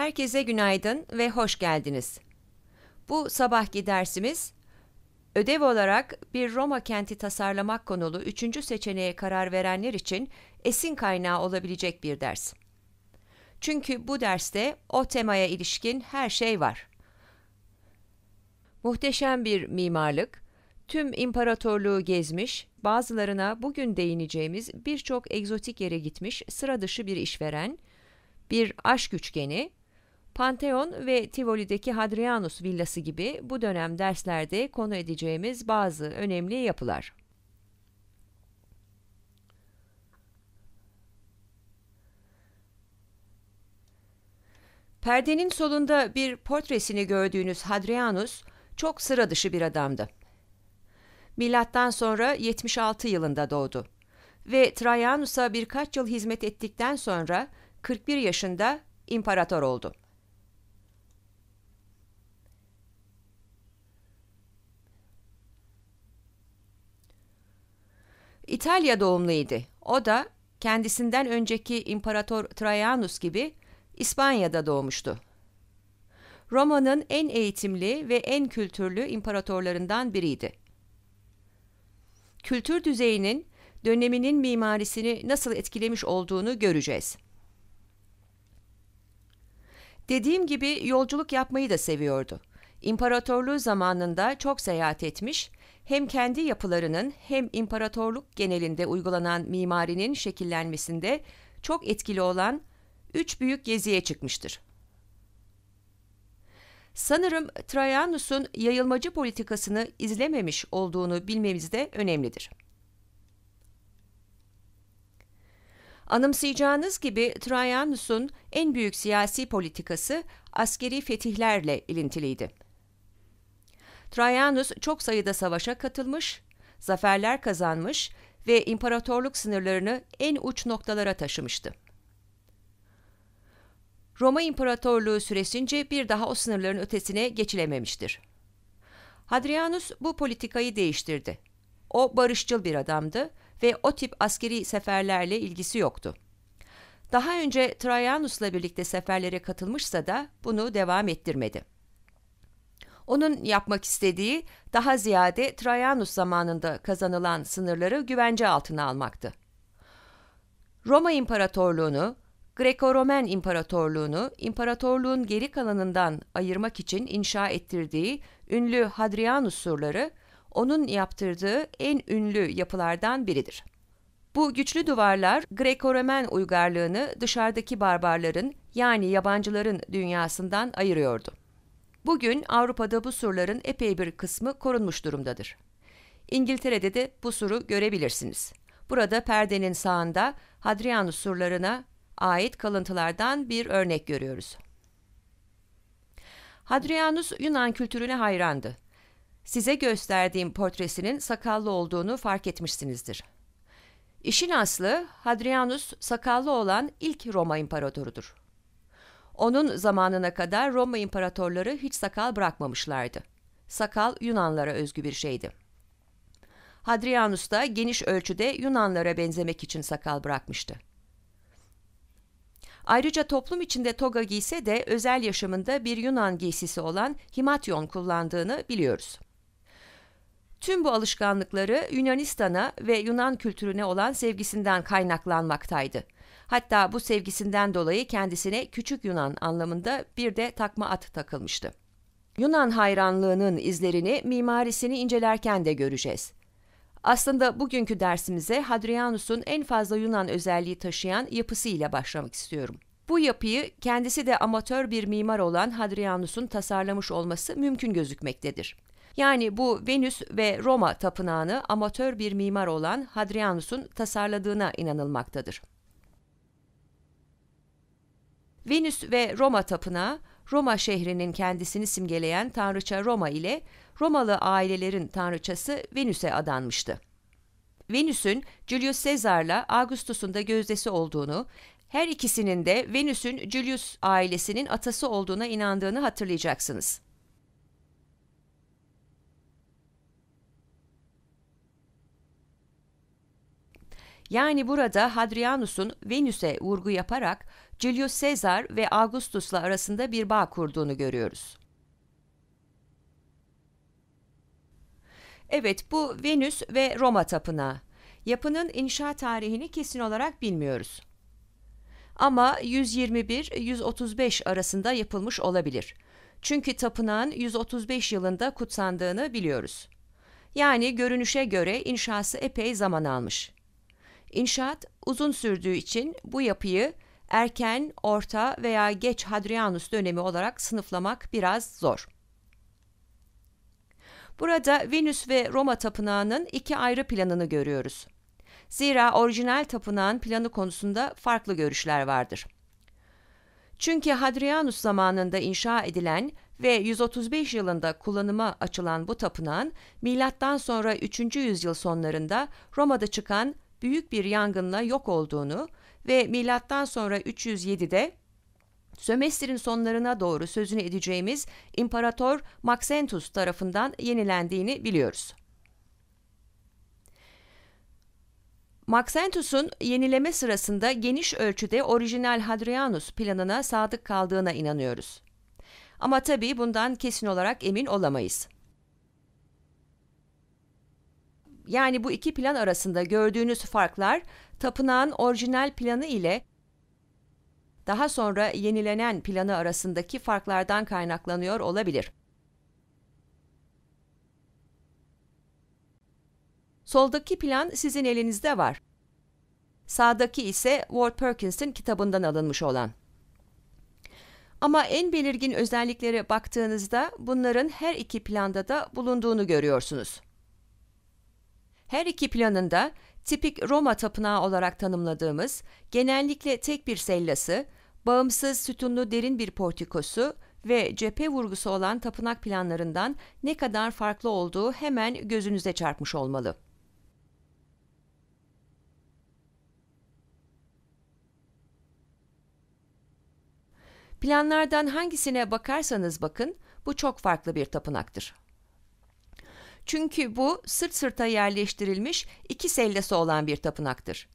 Herkese günaydın ve hoş geldiniz. Bu sabahki dersimiz ödev olarak bir Roma kenti tasarlamak konulu üçüncü seçeneğe karar verenler için esin kaynağı olabilecek bir ders. Çünkü bu derste o temaya ilişkin her şey var. Muhteşem bir mimarlık, tüm imparatorluğu gezmiş, bazılarına bugün değineceğimiz birçok egzotik yere gitmiş sıra dışı bir işveren, bir aşk üçgeni, Pantheon ve Tivoli'deki Hadrianus villası gibi bu dönem derslerde konu edeceğimiz bazı önemli yapılar. Perdenin solunda bir portresini gördüğünüz Hadrianus çok sıra dışı bir adamdı. Milattan sonra 76 yılında doğdu ve Traianus'a birkaç yıl hizmet ettikten sonra 41 yaşında imparator oldu. İtalya doğumluydu. O da kendisinden önceki İmparator Trajanus gibi İspanya'da doğmuştu. Roma'nın en eğitimli ve en kültürlü imparatorlarından biriydi. Kültür düzeyinin döneminin mimarisini nasıl etkilemiş olduğunu göreceğiz. Dediğim gibi yolculuk yapmayı da seviyordu. İmparatorluğu zamanında çok seyahat etmiş hem kendi yapılarının hem imparatorluk genelinde uygulanan mimarinin şekillenmesinde çok etkili olan üç büyük geziye çıkmıştır. Sanırım Trajanus'un yayılmacı politikasını izlememiş olduğunu bilmemiz de önemlidir. Anımsayacağınız gibi Trajanus'un en büyük siyasi politikası askeri fetihlerle ilintiliydi. Traianus çok sayıda savaşa katılmış, zaferler kazanmış ve imparatorluk sınırlarını en uç noktalara taşımıştı. Roma İmparatorluğu süresince bir daha o sınırların ötesine geçilememiştir. Hadrianus bu politikayı değiştirdi. O barışçıl bir adamdı ve o tip askeri seferlerle ilgisi yoktu. Daha önce Traianus'la birlikte seferlere katılmışsa da bunu devam ettirmedi. Onun yapmak istediği daha ziyade Trajanus zamanında kazanılan sınırları güvence altına almaktı. Roma İmparatorluğunu, Greko-Romen İmparatorluğunu imparatorluğun geri kalanından ayırmak için inşa ettirdiği ünlü Hadrianus surları onun yaptırdığı en ünlü yapılardan biridir. Bu güçlü duvarlar Greko-Romen uygarlığını dışarıdaki barbarların yani yabancıların dünyasından ayırıyordu. Bugün Avrupa'da bu surların epey bir kısmı korunmuş durumdadır. İngiltere'de de bu suru görebilirsiniz. Burada perdenin sağında Hadrianus surlarına ait kalıntılardan bir örnek görüyoruz. Hadrianus Yunan kültürüne hayrandı. Size gösterdiğim portresinin sakallı olduğunu fark etmişsinizdir. İşin aslı Hadrianus sakallı olan ilk Roma imparatorudur. Onun zamanına kadar Roma imparatorları hiç sakal bırakmamışlardı. Sakal Yunanlara özgü bir şeydi. Hadrianus da geniş ölçüde Yunanlara benzemek için sakal bırakmıştı. Ayrıca toplum içinde toga giyse de özel yaşamında bir Yunan giysisi olan himatyon kullandığını biliyoruz. Tüm bu alışkanlıkları Yunanistan'a ve Yunan kültürüne olan sevgisinden kaynaklanmaktaydı Hatta bu sevgisinden dolayı kendisine küçük Yunan anlamında bir de takma at takılmıştı. Yunan hayranlığının izlerini mimarisini incelerken de göreceğiz. Aslında bugünkü dersimize Hadrianus'un en fazla Yunan özelliği taşıyan yapısıyla başlamak istiyorum. Bu yapıyı kendisi de amatör bir mimar olan Hadrianus'un tasarlamış olması mümkün gözükmektedir. Yani bu Venüs ve Roma tapınağını amatör bir mimar olan Hadrianus'un tasarladığına inanılmaktadır. Venüs ve Roma tapınağı, Roma şehrinin kendisini simgeleyen tanrıça Roma ile Romalı ailelerin tanrıçası Venüs'e adanmıştı. Venüs'ün Julius Caesar'la Augustus'un da gözdesi olduğunu, her ikisinin de Venüs'ün Julius ailesinin atası olduğuna inandığını hatırlayacaksınız. Yani burada Hadrianus'un Venüs'e vurgu yaparak Julius Caesar ve Augustus'la arasında bir bağ kurduğunu görüyoruz. Evet bu Venüs ve Roma tapınağı. Yapının inşa tarihini kesin olarak bilmiyoruz. Ama 121-135 arasında yapılmış olabilir. Çünkü tapınağın 135 yılında kutsandığını biliyoruz. Yani görünüşe göre inşası epey zaman almış. İnşaat uzun sürdüğü için bu yapıyı erken, orta veya geç Hadrianus dönemi olarak sınıflamak biraz zor. Burada Venüs ve Roma tapınağının iki ayrı planını görüyoruz. Zira orijinal tapınağın planı konusunda farklı görüşler vardır. Çünkü Hadrianus zamanında inşa edilen ve 135 yılında kullanıma açılan bu tapınağın milattan sonra 3. yüzyıl sonlarında Roma'da çıkan büyük bir yangınla yok olduğunu ve milattan sonra 307'de sömestrin sonlarına doğru sözünü edeceğimiz İmparator Maxentus tarafından yenilendiğini biliyoruz. Maxentus'un yenileme sırasında geniş ölçüde orijinal Hadrianus planına sadık kaldığına inanıyoruz. Ama tabii bundan kesin olarak emin olamayız. Yani bu iki plan arasında gördüğünüz farklar tapınağın orijinal planı ile daha sonra yenilenen planı arasındaki farklardan kaynaklanıyor olabilir. Soldaki plan sizin elinizde var. Sağdaki ise Ward Perkins'in kitabından alınmış olan. Ama en belirgin özelliklere baktığınızda bunların her iki planda da bulunduğunu görüyorsunuz. Her iki planında tipik Roma tapınağı olarak tanımladığımız genellikle tek bir sellası, bağımsız sütunlu derin bir portikosu ve cephe vurgusu olan tapınak planlarından ne kadar farklı olduğu hemen gözünüze çarpmış olmalı. Planlardan hangisine bakarsanız bakın bu çok farklı bir tapınaktır. Çünkü bu sırt sırta yerleştirilmiş iki sellesi olan bir tapınaktır.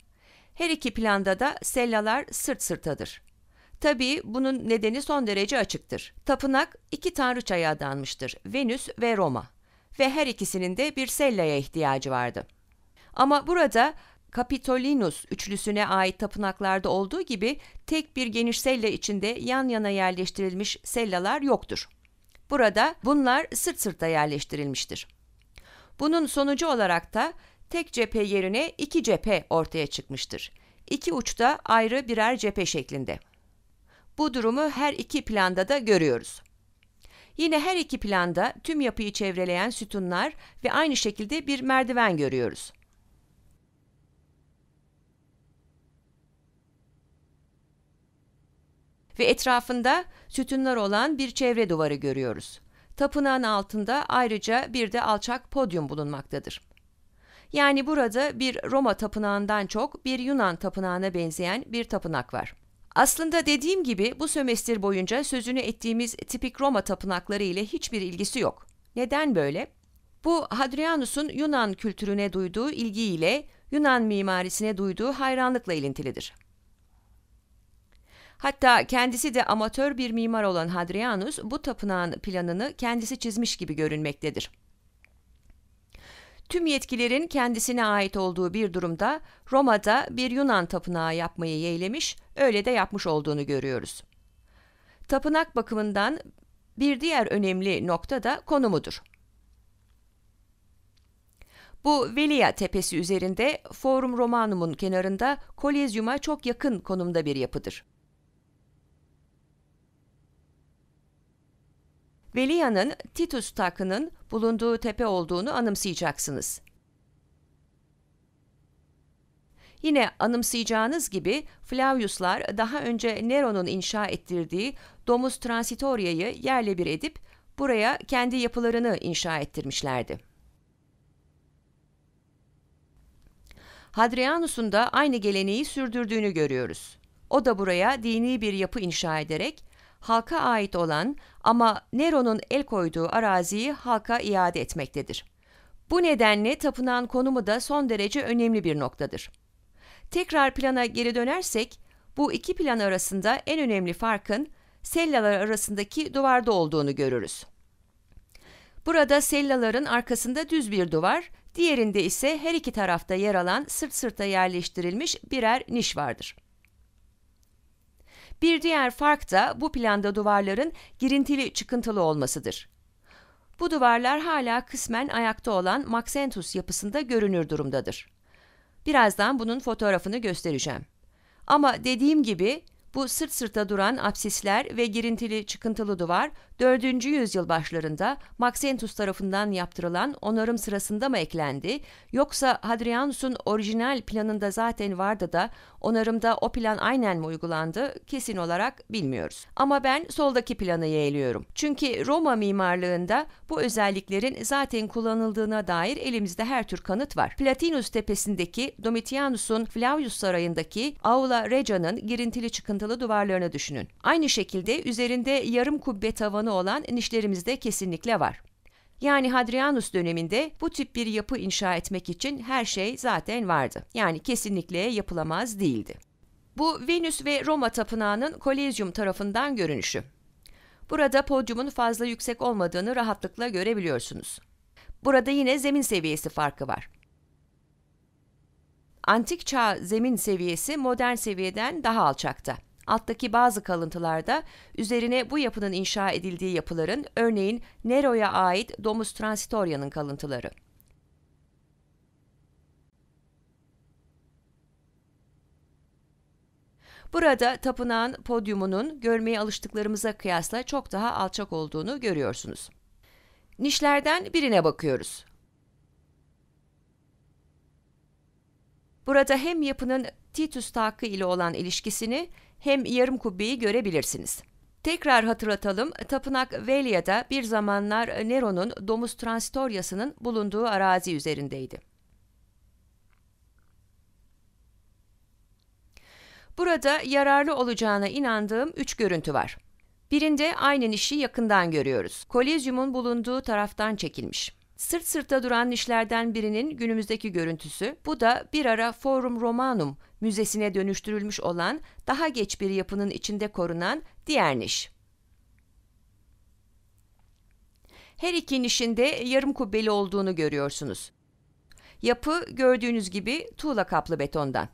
Her iki planda da sellalar sırt sırtadır. Tabii bunun nedeni son derece açıktır. Tapınak iki tanrıçaya adanmıştır, Venüs ve Roma. Ve her ikisinin de bir sellaya ihtiyacı vardı. Ama burada Kapitolinus üçlüsüne ait tapınaklarda olduğu gibi tek bir geniş sella içinde yan yana yerleştirilmiş sellalar yoktur. Burada bunlar sırt sırta yerleştirilmiştir. Bunun sonucu olarak da tek cephe yerine iki cephe ortaya çıkmıştır. İki uçta ayrı birer cephe şeklinde. Bu durumu her iki planda da görüyoruz. Yine her iki planda tüm yapıyı çevreleyen sütunlar ve aynı şekilde bir merdiven görüyoruz. Ve etrafında sütunlar olan bir çevre duvarı görüyoruz. Tapınağın altında ayrıca bir de alçak podyum bulunmaktadır. Yani burada bir Roma tapınağından çok bir Yunan tapınağına benzeyen bir tapınak var. Aslında dediğim gibi bu sömestr boyunca sözünü ettiğimiz tipik Roma tapınakları ile hiçbir ilgisi yok. Neden böyle? Bu Hadrianus'un Yunan kültürüne duyduğu ilgi ile Yunan mimarisine duyduğu hayranlıkla ilintilidir. Hatta kendisi de amatör bir mimar olan Hadrianus bu tapınağın planını kendisi çizmiş gibi görünmektedir. Tüm yetkilerin kendisine ait olduğu bir durumda Roma'da bir Yunan tapınağı yapmayı yeğlemiş, öyle de yapmış olduğunu görüyoruz. Tapınak bakımından bir diğer önemli nokta da konumudur. Bu Velia tepesi üzerinde Forum Romanum'un kenarında Kolezyum'a çok yakın konumda bir yapıdır. Velia'nın Titus takının bulunduğu tepe olduğunu anımsayacaksınız. Yine anımsayacağınız gibi Flaviuslar daha önce Nero'nun inşa ettirdiği Domus Transitoria'yı yerle bir edip buraya kendi yapılarını inşa ettirmişlerdi. Hadrianus'un da aynı geleneği sürdürdüğünü görüyoruz. O da buraya dini bir yapı inşa ederek halka ait olan ama Nero'nun el koyduğu araziyi halka iade etmektedir. Bu nedenle tapınağın konumu da son derece önemli bir noktadır. Tekrar plana geri dönersek, bu iki plan arasında en önemli farkın sellalar arasındaki duvarda olduğunu görürüz. Burada sellaların arkasında düz bir duvar, diğerinde ise her iki tarafta yer alan sırt sırta yerleştirilmiş birer niş vardır. Bir diğer fark da bu planda duvarların girintili çıkıntılı olmasıdır. Bu duvarlar hala kısmen ayakta olan Maxentus yapısında görünür durumdadır. Birazdan bunun fotoğrafını göstereceğim. Ama dediğim gibi bu sırt sırta duran apsisler ve girintili çıkıntılı duvar 4. yüzyıl başlarında Maxentius tarafından yaptırılan onarım sırasında mı eklendi yoksa Hadrianus'un orijinal planında zaten vardı da onarımda o plan aynen mi uygulandı kesin olarak bilmiyoruz. Ama ben soldaki planı yeğliyorum. Çünkü Roma mimarlığında bu özelliklerin zaten kullanıldığına dair elimizde her tür kanıt var. Platinus tepesindeki Domitianus'un Flavius sarayındaki Aula Regia'nın girintili çıkıntılı çıkıntılı duvarlarını düşünün. Aynı şekilde üzerinde yarım kubbe tavanı olan nişlerimizde kesinlikle var. Yani Hadrianus döneminde bu tip bir yapı inşa etmek için her şey zaten vardı. Yani kesinlikle yapılamaz değildi. Bu Venüs ve Roma tapınağının Kolezyum tarafından görünüşü. Burada podyumun fazla yüksek olmadığını rahatlıkla görebiliyorsunuz. Burada yine zemin seviyesi farkı var. Antik çağ zemin seviyesi modern seviyeden daha alçakta. Alttaki bazı kalıntılarda üzerine bu yapının inşa edildiği yapıların örneğin Nero'ya ait Domus Transitoria'nın kalıntıları. Burada tapınağın podyumunun görmeye alıştıklarımıza kıyasla çok daha alçak olduğunu görüyorsunuz. Nişlerden birine bakıyoruz. Burada hem yapının Titus Takı ile olan ilişkisini hem yarım kubbeyi görebilirsiniz. Tekrar hatırlatalım, tapınak Velia'da bir zamanlar Nero'nun Domus Transitorias'ının bulunduğu arazi üzerindeydi. Burada yararlı olacağına inandığım üç görüntü var. Birinde aynı nişi yakından görüyoruz. Kolezyumun bulunduğu taraftan çekilmiş. Sırt sırta duran nişlerden birinin günümüzdeki görüntüsü, bu da bir ara Forum Romanum müzesine dönüştürülmüş olan daha geç bir yapının içinde korunan diğer niş. Her iki nişin de yarım kubbeli olduğunu görüyorsunuz. Yapı gördüğünüz gibi tuğla kaplı betondan.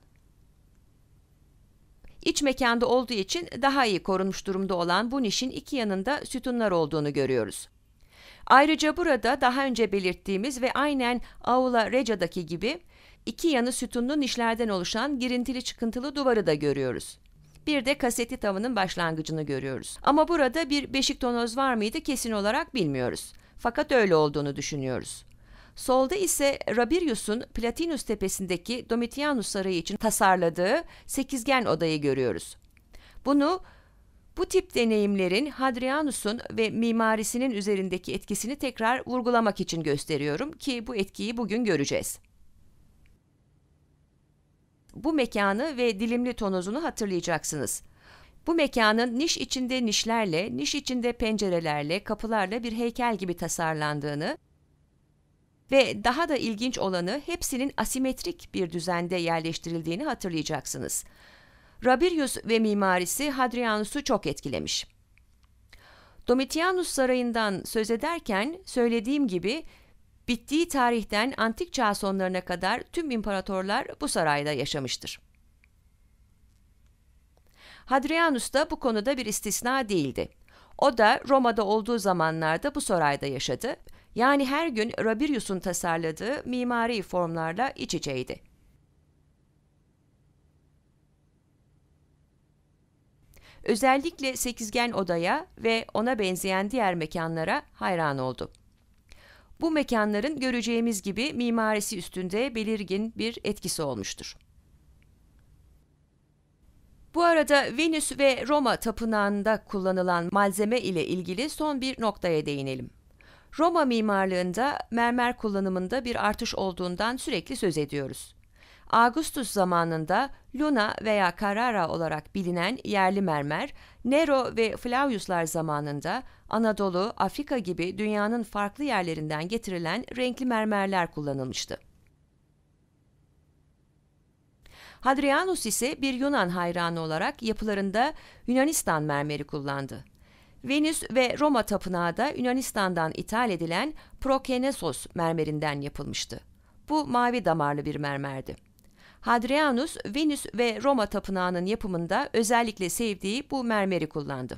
İç mekanda olduğu için daha iyi korunmuş durumda olan bu nişin iki yanında sütunlar olduğunu görüyoruz. Ayrıca burada daha önce belirttiğimiz ve aynen Aula Reca'daki gibi iki yanı sütunlu nişlerden oluşan girintili çıkıntılı duvarı da görüyoruz. Bir de kasetli tavanın başlangıcını görüyoruz. Ama burada bir beşik tonoz var mıydı kesin olarak bilmiyoruz. Fakat öyle olduğunu düşünüyoruz. Solda ise Rabirius'un Platinus tepesindeki Domitianus sarayı için tasarladığı sekizgen odayı görüyoruz. Bunu bu tip deneyimlerin Hadrianus'un ve mimarisinin üzerindeki etkisini tekrar vurgulamak için gösteriyorum ki bu etkiyi bugün göreceğiz bu mekanı ve dilimli tonozunu hatırlayacaksınız. Bu mekanın niş içinde nişlerle, niş içinde pencerelerle, kapılarla bir heykel gibi tasarlandığını ve daha da ilginç olanı hepsinin asimetrik bir düzende yerleştirildiğini hatırlayacaksınız. Rabirius ve mimarisi Hadrianus'u çok etkilemiş. Domitianus Sarayı'ndan söz ederken söylediğim gibi Bittiği tarihten antik çağ sonlarına kadar tüm imparatorlar bu sarayda yaşamıştır. Hadrianus da bu konuda bir istisna değildi. O da Roma'da olduğu zamanlarda bu sarayda yaşadı. Yani her gün Rabirius'un tasarladığı mimari formlarla iç içeydi. Özellikle sekizgen odaya ve ona benzeyen diğer mekanlara hayran oldu. Bu mekanların göreceğimiz gibi mimarisi üstünde belirgin bir etkisi olmuştur. Bu arada Venüs ve Roma tapınağında kullanılan malzeme ile ilgili son bir noktaya değinelim. Roma mimarlığında mermer kullanımında bir artış olduğundan sürekli söz ediyoruz. Augustus zamanında Luna veya Carrara olarak bilinen yerli mermer, Nero ve Flaviuslar zamanında Anadolu, Afrika gibi dünyanın farklı yerlerinden getirilen renkli mermerler kullanılmıştı. Hadrianus ise bir Yunan hayranı olarak yapılarında Yunanistan mermeri kullandı. Venüs ve Roma tapınağı da Yunanistan'dan ithal edilen Prokenesos mermerinden yapılmıştı. Bu mavi damarlı bir mermerdi. Hadrianus, Venüs ve Roma tapınağının yapımında özellikle sevdiği bu mermeri kullandı.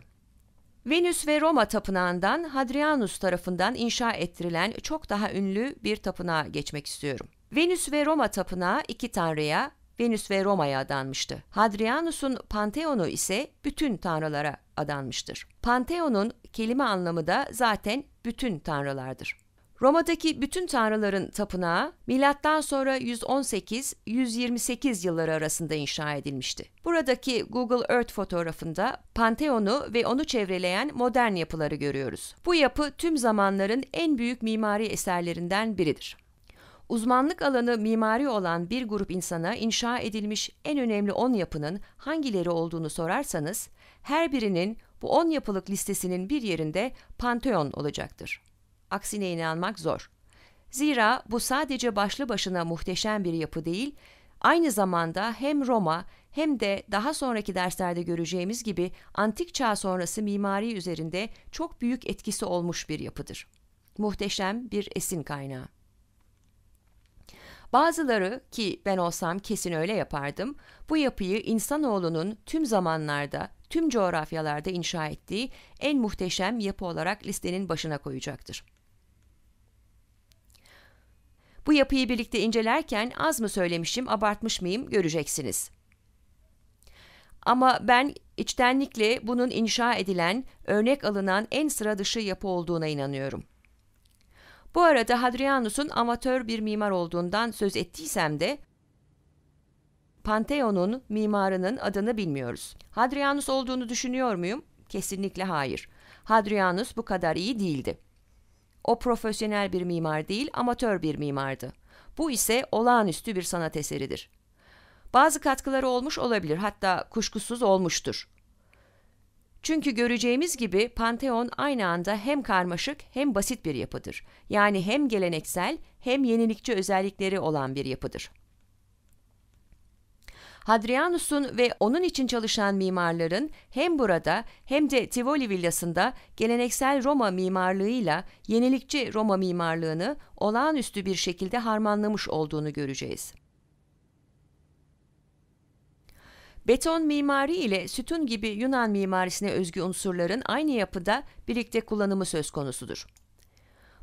Venüs ve Roma tapınağından Hadrianus tarafından inşa ettirilen çok daha ünlü bir tapınağa geçmek istiyorum. Venüs ve Roma tapınağı iki tanrıya, Venüs ve Roma'ya adanmıştı. Hadrianus'un Panteonu ise bütün tanrılara adanmıştır. Panteon'un kelime anlamı da zaten bütün tanrılardır. Roma'daki bütün tanrıların tapınağı milattan sonra 118-128 yılları arasında inşa edilmişti. Buradaki Google Earth fotoğrafında Pantheon'u ve onu çevreleyen modern yapıları görüyoruz. Bu yapı tüm zamanların en büyük mimari eserlerinden biridir. Uzmanlık alanı mimari olan bir grup insana inşa edilmiş en önemli 10 yapının hangileri olduğunu sorarsanız, her birinin bu 10 yapılık listesinin bir yerinde Pantheon olacaktır. Aksine inanmak zor. Zira bu sadece başlı başına muhteşem bir yapı değil, aynı zamanda hem Roma hem de daha sonraki derslerde göreceğimiz gibi antik çağ sonrası mimari üzerinde çok büyük etkisi olmuş bir yapıdır. Muhteşem bir esin kaynağı. Bazıları ki ben olsam kesin öyle yapardım, bu yapıyı insanoğlunun tüm zamanlarda, tüm coğrafyalarda inşa ettiği en muhteşem yapı olarak listenin başına koyacaktır. Bu yapıyı birlikte incelerken az mı söylemişim, abartmış mıyım göreceksiniz. Ama ben içtenlikle bunun inşa edilen, örnek alınan en sıra dışı yapı olduğuna inanıyorum. Bu arada Hadrianus'un amatör bir mimar olduğundan söz ettiysem de Pantheon'un mimarının adını bilmiyoruz. Hadrianus olduğunu düşünüyor muyum? Kesinlikle hayır. Hadrianus bu kadar iyi değildi. O profesyonel bir mimar değil, amatör bir mimardı. Bu ise olağanüstü bir sanat eseridir. Bazı katkıları olmuş olabilir, hatta kuşkusuz olmuştur. Çünkü göreceğimiz gibi Pantheon aynı anda hem karmaşık hem basit bir yapıdır. Yani hem geleneksel hem yenilikçi özellikleri olan bir yapıdır. Hadrianus'un ve onun için çalışan mimarların hem burada hem de Tivoli villasında geleneksel Roma mimarlığıyla yenilikçi Roma mimarlığını olağanüstü bir şekilde harmanlamış olduğunu göreceğiz. Beton mimari ile sütun gibi Yunan mimarisine özgü unsurların aynı yapıda birlikte kullanımı söz konusudur.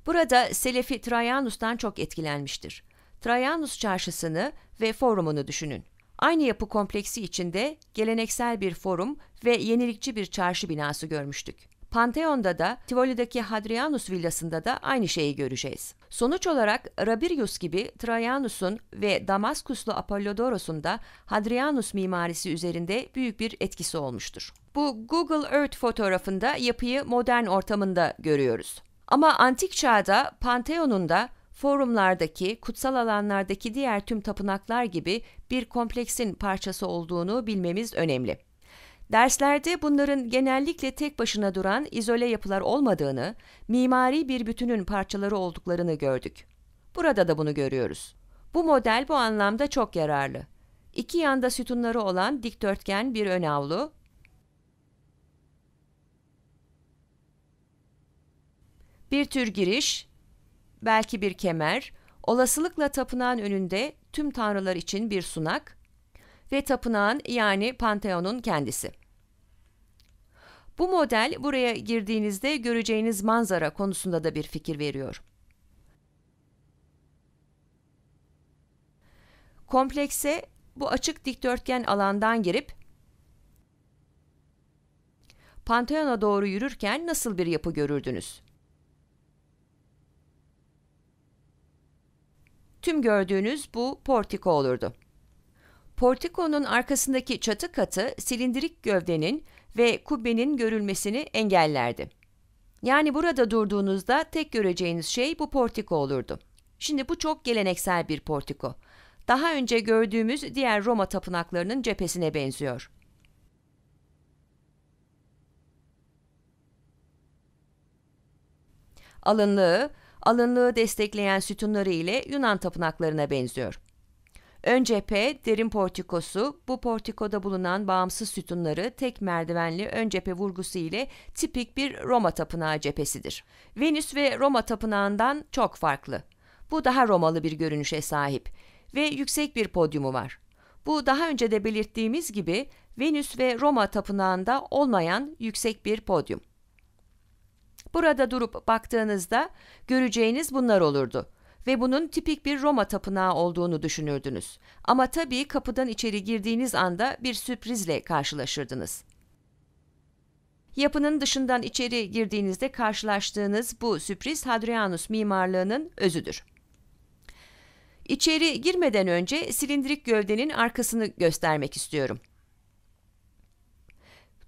Burada Selefi Traianus'tan çok etkilenmiştir. Traianus çarşısını ve forumunu düşünün. Aynı yapı kompleksi içinde geleneksel bir forum ve yenilikçi bir çarşı binası görmüştük. Pantheon'da da Tivoli'deki Hadrianus villasında da aynı şeyi göreceğiz. Sonuç olarak Rabirius gibi Trajanus'un ve Damaskuslu Apollodorus'un da Hadrianus mimarisi üzerinde büyük bir etkisi olmuştur. Bu Google Earth fotoğrafında yapıyı modern ortamında görüyoruz. Ama antik çağda Pantheon'un da forumlardaki, kutsal alanlardaki diğer tüm tapınaklar gibi bir kompleksin parçası olduğunu bilmemiz önemli. Derslerde bunların genellikle tek başına duran izole yapılar olmadığını, mimari bir bütünün parçaları olduklarını gördük. Burada da bunu görüyoruz. Bu model bu anlamda çok yararlı. İki yanda sütunları olan dikdörtgen bir ön avlu, bir tür giriş, belki bir kemer, olasılıkla tapınağın önünde tüm tanrılar için bir sunak ve tapınağın yani Panteon'un kendisi. Bu model buraya girdiğinizde göreceğiniz manzara konusunda da bir fikir veriyor. Komplekse bu açık dikdörtgen alandan girip Panteon'a doğru yürürken nasıl bir yapı görürdünüz? tüm gördüğünüz bu portiko olurdu. Portikonun arkasındaki çatı katı silindirik gövdenin ve kubbenin görülmesini engellerdi. Yani burada durduğunuzda tek göreceğiniz şey bu portiko olurdu. Şimdi bu çok geleneksel bir portiko. Daha önce gördüğümüz diğer Roma tapınaklarının cephesine benziyor. Alınlığı alınlığı destekleyen sütunları ile Yunan tapınaklarına benziyor. Ön cephe derin portikosu, bu portikoda bulunan bağımsız sütunları tek merdivenli ön cephe vurgusu ile tipik bir Roma tapınağı cephesidir. Venüs ve Roma tapınağından çok farklı. Bu daha Romalı bir görünüşe sahip ve yüksek bir podyumu var. Bu daha önce de belirttiğimiz gibi Venüs ve Roma tapınağında olmayan yüksek bir podyum. Burada durup baktığınızda göreceğiniz bunlar olurdu ve bunun tipik bir Roma tapınağı olduğunu düşünürdünüz. Ama tabii kapıdan içeri girdiğiniz anda bir sürprizle karşılaşırdınız. Yapının dışından içeri girdiğinizde karşılaştığınız bu sürpriz Hadrianus mimarlığının özüdür. İçeri girmeden önce silindirik gövdenin arkasını göstermek istiyorum.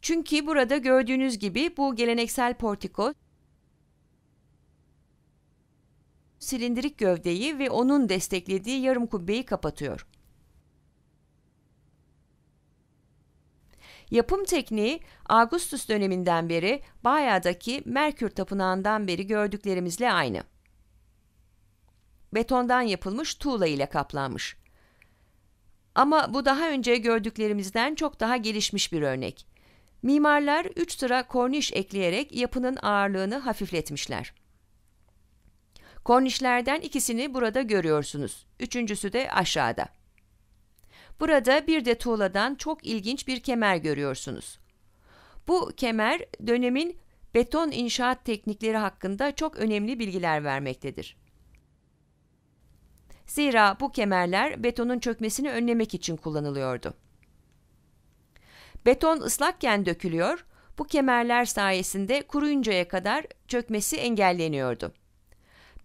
Çünkü burada gördüğünüz gibi bu geleneksel portiko silindirik gövdeyi ve onun desteklediği yarım kubbeyi kapatıyor. Yapım tekniği Augustus döneminden beri Baya'daki Merkür Tapınağı'ndan beri gördüklerimizle aynı. Betondan yapılmış tuğla ile kaplanmış. Ama bu daha önce gördüklerimizden çok daha gelişmiş bir örnek. Mimarlar 3 sıra korniş ekleyerek yapının ağırlığını hafifletmişler. Kornişlerden ikisini burada görüyorsunuz. Üçüncüsü de aşağıda. Burada bir de tuğladan çok ilginç bir kemer görüyorsunuz. Bu kemer dönemin beton inşaat teknikleri hakkında çok önemli bilgiler vermektedir. Zira bu kemerler betonun çökmesini önlemek için kullanılıyordu. Beton ıslakken dökülüyor, bu kemerler sayesinde kuruyuncaya kadar çökmesi engelleniyordu.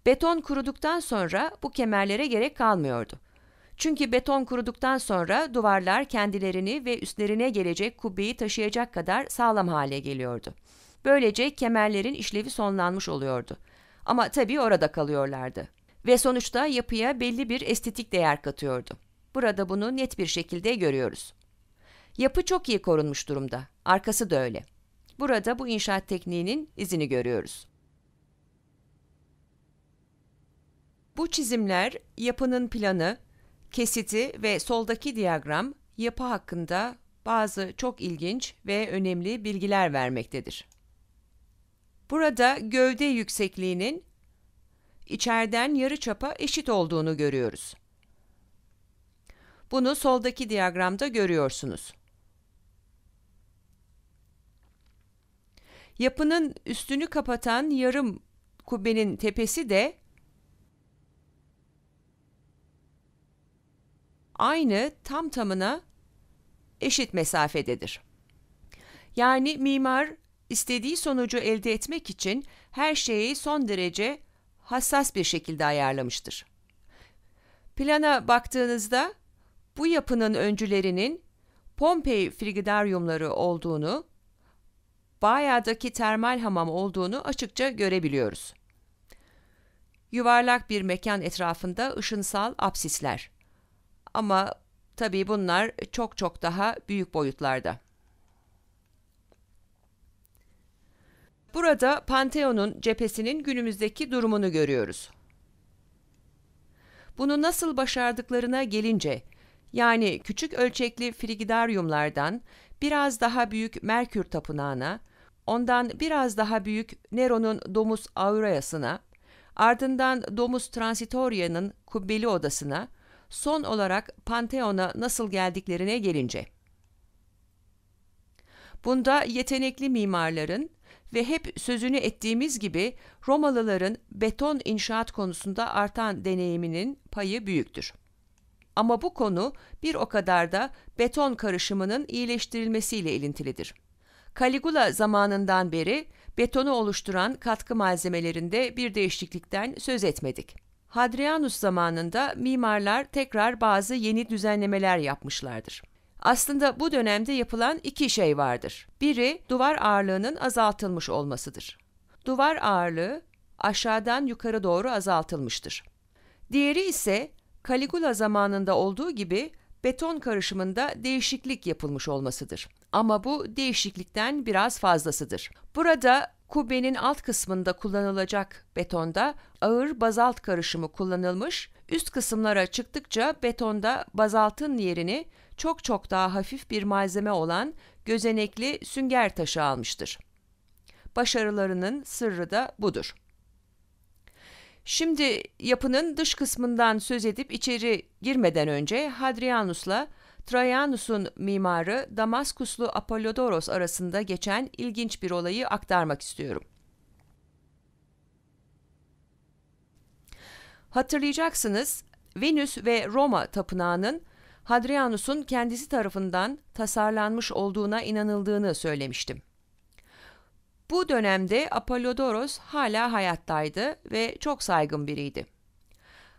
Beton kuruduktan sonra bu kemerlere gerek kalmıyordu. Çünkü beton kuruduktan sonra duvarlar kendilerini ve üstlerine gelecek kubbeyi taşıyacak kadar sağlam hale geliyordu. Böylece kemerlerin işlevi sonlanmış oluyordu. Ama tabii orada kalıyorlardı. Ve sonuçta yapıya belli bir estetik değer katıyordu. Burada bunu net bir şekilde görüyoruz. Yapı çok iyi korunmuş durumda. Arkası da öyle. Burada bu inşaat tekniğinin izini görüyoruz. Bu çizimler yapının planı, kesiti ve soldaki diyagram yapı hakkında bazı çok ilginç ve önemli bilgiler vermektedir. Burada gövde yüksekliğinin içeriden yarıçapa eşit olduğunu görüyoruz. Bunu soldaki diyagramda görüyorsunuz. Yapının üstünü kapatan yarım kubbenin tepesi de aynı tam tamına eşit mesafededir. Yani mimar istediği sonucu elde etmek için her şeyi son derece hassas bir şekilde ayarlamıştır. Plana baktığınızda bu yapının öncülerinin Pompei frigidaryumları olduğunu, Baya'daki termal hamam olduğunu açıkça görebiliyoruz. Yuvarlak bir mekan etrafında ışınsal apsisler. Ama tabii bunlar çok çok daha büyük boyutlarda. Burada Pantheon'un cephesinin günümüzdeki durumunu görüyoruz. Bunu nasıl başardıklarına gelince, yani küçük ölçekli frigidaryumlardan biraz daha büyük Merkür Tapınağı'na, ondan biraz daha büyük Nero'nun Domus Aurea'sına, ardından Domus Transitoria'nın kubbeli odasına son olarak Pantheon'a nasıl geldiklerine gelince. Bunda yetenekli mimarların ve hep sözünü ettiğimiz gibi Romalıların beton inşaat konusunda artan deneyiminin payı büyüktür. Ama bu konu bir o kadar da beton karışımının iyileştirilmesiyle ilintilidir. Caligula zamanından beri betonu oluşturan katkı malzemelerinde bir değişiklikten söz etmedik. Hadrianus zamanında mimarlar tekrar bazı yeni düzenlemeler yapmışlardır. Aslında bu dönemde yapılan iki şey vardır. Biri duvar ağırlığının azaltılmış olmasıdır. Duvar ağırlığı aşağıdan yukarı doğru azaltılmıştır. Diğeri ise Caligula zamanında olduğu gibi beton karışımında değişiklik yapılmış olmasıdır. Ama bu değişiklikten biraz fazlasıdır. Burada Kubbenin alt kısmında kullanılacak betonda ağır bazalt karışımı kullanılmış, üst kısımlara çıktıkça betonda bazaltın yerini çok çok daha hafif bir malzeme olan gözenekli sünger taşı almıştır. Başarılarının sırrı da budur. Şimdi yapının dış kısmından söz edip içeri girmeden önce Hadrianus'la Trajanus'un mimarı Damaskuslu Apollodoros arasında geçen ilginç bir olayı aktarmak istiyorum. Hatırlayacaksınız Venüs ve Roma tapınağının Hadrianus'un kendisi tarafından tasarlanmış olduğuna inanıldığını söylemiştim. Bu dönemde Apollodoros hala hayattaydı ve çok saygın biriydi.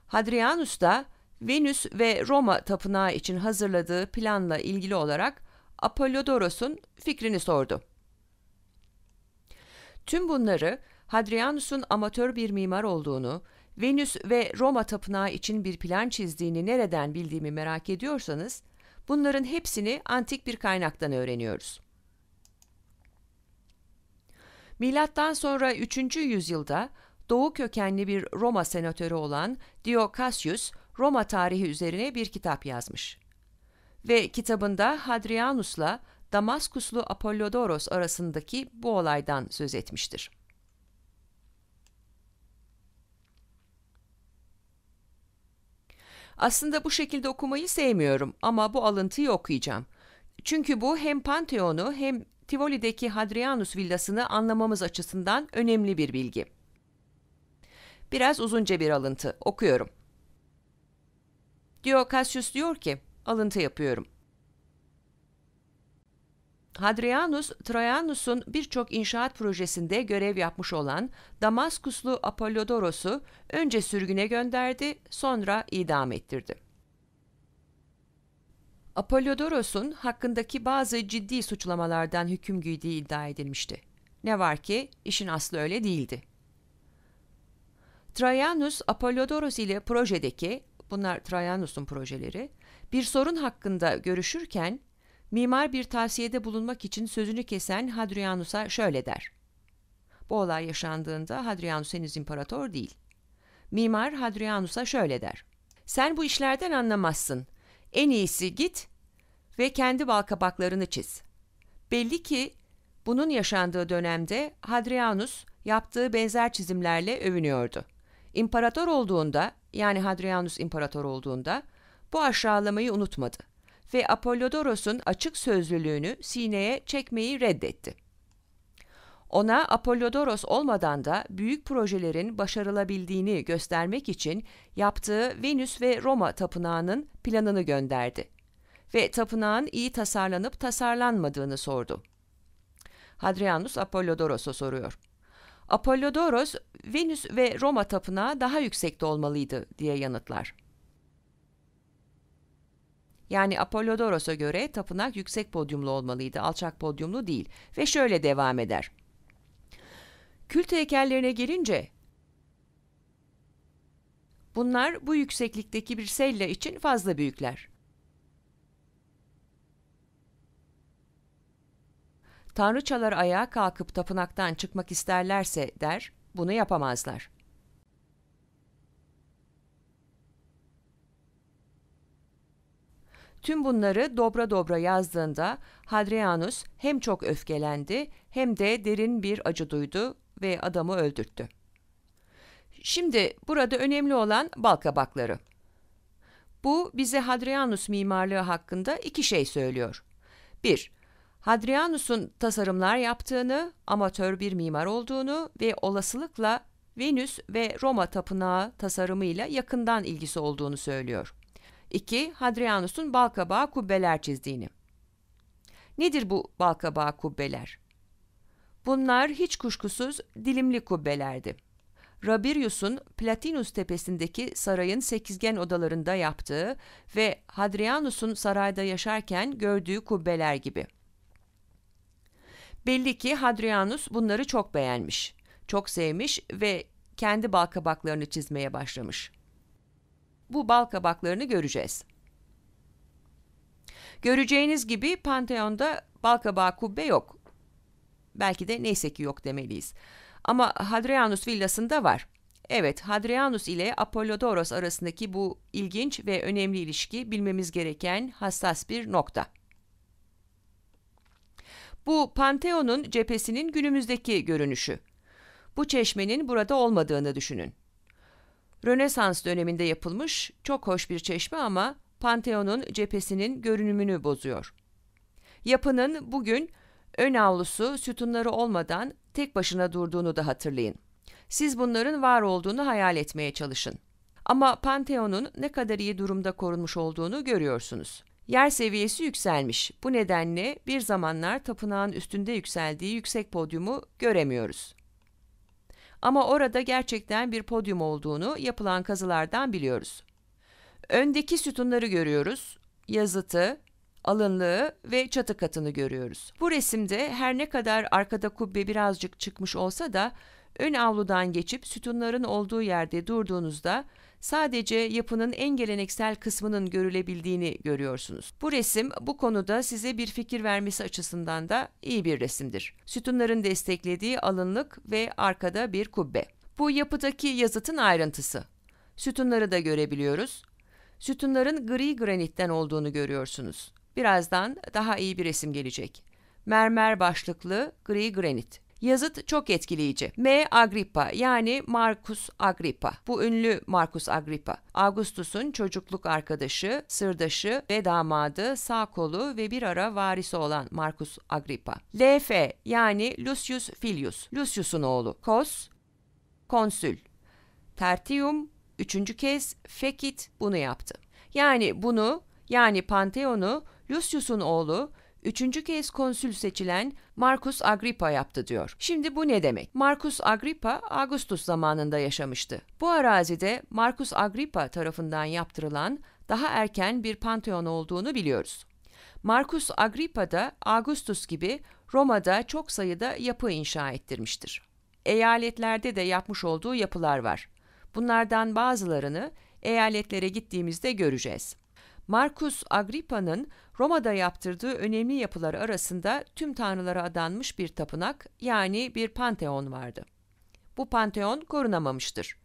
Hadrianus da Venüs ve Roma tapınağı için hazırladığı planla ilgili olarak Apollodoros'un fikrini sordu. Tüm bunları Hadrianus'un amatör bir mimar olduğunu, Venüs ve Roma tapınağı için bir plan çizdiğini nereden bildiğimi merak ediyorsanız, bunların hepsini antik bir kaynaktan öğreniyoruz. Milattan sonra 3. yüzyılda Doğu kökenli bir Roma senatörü olan Dio Cassius, Roma tarihi üzerine bir kitap yazmış. Ve kitabında Hadrianus'la Damaskuslu Apollodoros arasındaki bu olaydan söz etmiştir. Aslında bu şekilde okumayı sevmiyorum ama bu alıntıyı okuyacağım. Çünkü bu hem Pantheon'u hem Tivoli'deki Hadrianus villasını anlamamız açısından önemli bir bilgi. Biraz uzunca bir alıntı okuyorum. Dio Cassius diyor ki, alıntı yapıyorum. Hadrianus, Traianus'un birçok inşaat projesinde görev yapmış olan Damaskuslu Apollodoros'u önce sürgüne gönderdi, sonra idam ettirdi. Apollodoros'un hakkındaki bazı ciddi suçlamalardan hüküm giydiği iddia edilmişti. Ne var ki işin aslı öyle değildi. Traianus, Apollodoros ile projedeki bunlar Trajanus'un projeleri, bir sorun hakkında görüşürken mimar bir tavsiyede bulunmak için sözünü kesen Hadrianus'a şöyle der. Bu olay yaşandığında Hadrianus henüz imparator değil. Mimar Hadrianus'a şöyle der. Sen bu işlerden anlamazsın. En iyisi git ve kendi balkabaklarını çiz. Belli ki bunun yaşandığı dönemde Hadrianus yaptığı benzer çizimlerle övünüyordu. İmparator olduğunda yani Hadrianus imparator olduğunda bu aşağılamayı unutmadı ve Apollodoros'un açık sözlülüğünü sineye çekmeyi reddetti. Ona Apollodoros olmadan da büyük projelerin başarılabildiğini göstermek için yaptığı Venüs ve Roma tapınağının planını gönderdi ve tapınağın iyi tasarlanıp tasarlanmadığını sordu. Hadrianus Apollodoros'a soruyor. Apollodoros, Venüs ve Roma tapınağı daha yüksekte olmalıydı diye yanıtlar. Yani Apollodoros'a göre tapınak yüksek podyumlu olmalıydı, alçak podyumlu değil ve şöyle devam eder. Kült heykellerine gelince bunlar bu yükseklikteki bir sella için fazla büyükler. tanrıçalar ayağa kalkıp tapınaktan çıkmak isterlerse der, bunu yapamazlar. Tüm bunları dobra dobra yazdığında Hadrianus hem çok öfkelendi hem de derin bir acı duydu ve adamı öldürttü. Şimdi burada önemli olan balkabakları. Bu bize Hadrianus mimarlığı hakkında iki şey söylüyor. 1. Hadrianus'un tasarımlar yaptığını, amatör bir mimar olduğunu ve olasılıkla Venüs ve Roma tapınağı tasarımıyla yakından ilgisi olduğunu söylüyor. 2. Hadrianus'un balkabağı kubbeler çizdiğini. Nedir bu balkabağı kubbeler? Bunlar hiç kuşkusuz dilimli kubbelerdi. Rabirius'un Platinus tepesindeki sarayın sekizgen odalarında yaptığı ve Hadrianus'un sarayda yaşarken gördüğü kubbeler gibi.'' Belli ki Hadrianus bunları çok beğenmiş, çok sevmiş ve kendi bal kabaklarını çizmeye başlamış. Bu bal kabaklarını göreceğiz. Göreceğiniz gibi Pantheon'da bal balkabağı kubbe yok. Belki de neyse ki yok demeliyiz. Ama Hadrianus villasında var. Evet, Hadrianus ile Apollodoros arasındaki bu ilginç ve önemli ilişki bilmemiz gereken hassas bir nokta. Bu Panteon'un cephesinin günümüzdeki görünüşü. Bu çeşmenin burada olmadığını düşünün. Rönesans döneminde yapılmış çok hoş bir çeşme ama Panteon'un cephesinin görünümünü bozuyor. Yapının bugün ön avlusu sütunları olmadan tek başına durduğunu da hatırlayın. Siz bunların var olduğunu hayal etmeye çalışın. Ama Panteon'un ne kadar iyi durumda korunmuş olduğunu görüyorsunuz. Yer seviyesi yükselmiş. Bu nedenle bir zamanlar tapınağın üstünde yükseldiği yüksek podyumu göremiyoruz. Ama orada gerçekten bir podyum olduğunu yapılan kazılardan biliyoruz. Öndeki sütunları görüyoruz. Yazıtı, alınlığı ve çatı katını görüyoruz. Bu resimde her ne kadar arkada kubbe birazcık çıkmış olsa da ön avludan geçip sütunların olduğu yerde durduğunuzda sadece yapının en geleneksel kısmının görülebildiğini görüyorsunuz. Bu resim bu konuda size bir fikir vermesi açısından da iyi bir resimdir. Sütunların desteklediği alınlık ve arkada bir kubbe. Bu yapıdaki yazıtın ayrıntısı. Sütunları da görebiliyoruz. Sütunların gri granitten olduğunu görüyorsunuz. Birazdan daha iyi bir resim gelecek. Mermer başlıklı gri granit. Yazıt çok etkileyici. M. Agrippa yani Marcus Agrippa. Bu ünlü Marcus Agrippa. Augustus'un çocukluk arkadaşı, sırdaşı ve damadı, sağ kolu ve bir ara varisi olan Marcus Agrippa. LF yani Lucius Filius. Lucius'un oğlu. Kos, konsül. Tertium, üçüncü kez Fekit bunu yaptı. Yani bunu, yani Pantheon'u Lucius'un oğlu üçüncü kez konsül seçilen Marcus Agrippa yaptı diyor. Şimdi bu ne demek? Marcus Agrippa Augustus zamanında yaşamıştı. Bu arazide Marcus Agrippa tarafından yaptırılan daha erken bir panteon olduğunu biliyoruz. Marcus Agrippa da Augustus gibi Roma'da çok sayıda yapı inşa ettirmiştir. Eyaletlerde de yapmış olduğu yapılar var. Bunlardan bazılarını eyaletlere gittiğimizde göreceğiz. Marcus Agrippa'nın Roma'da yaptırdığı önemli yapılar arasında tüm tanrılara adanmış bir tapınak yani bir panteon vardı. Bu panteon korunamamıştır.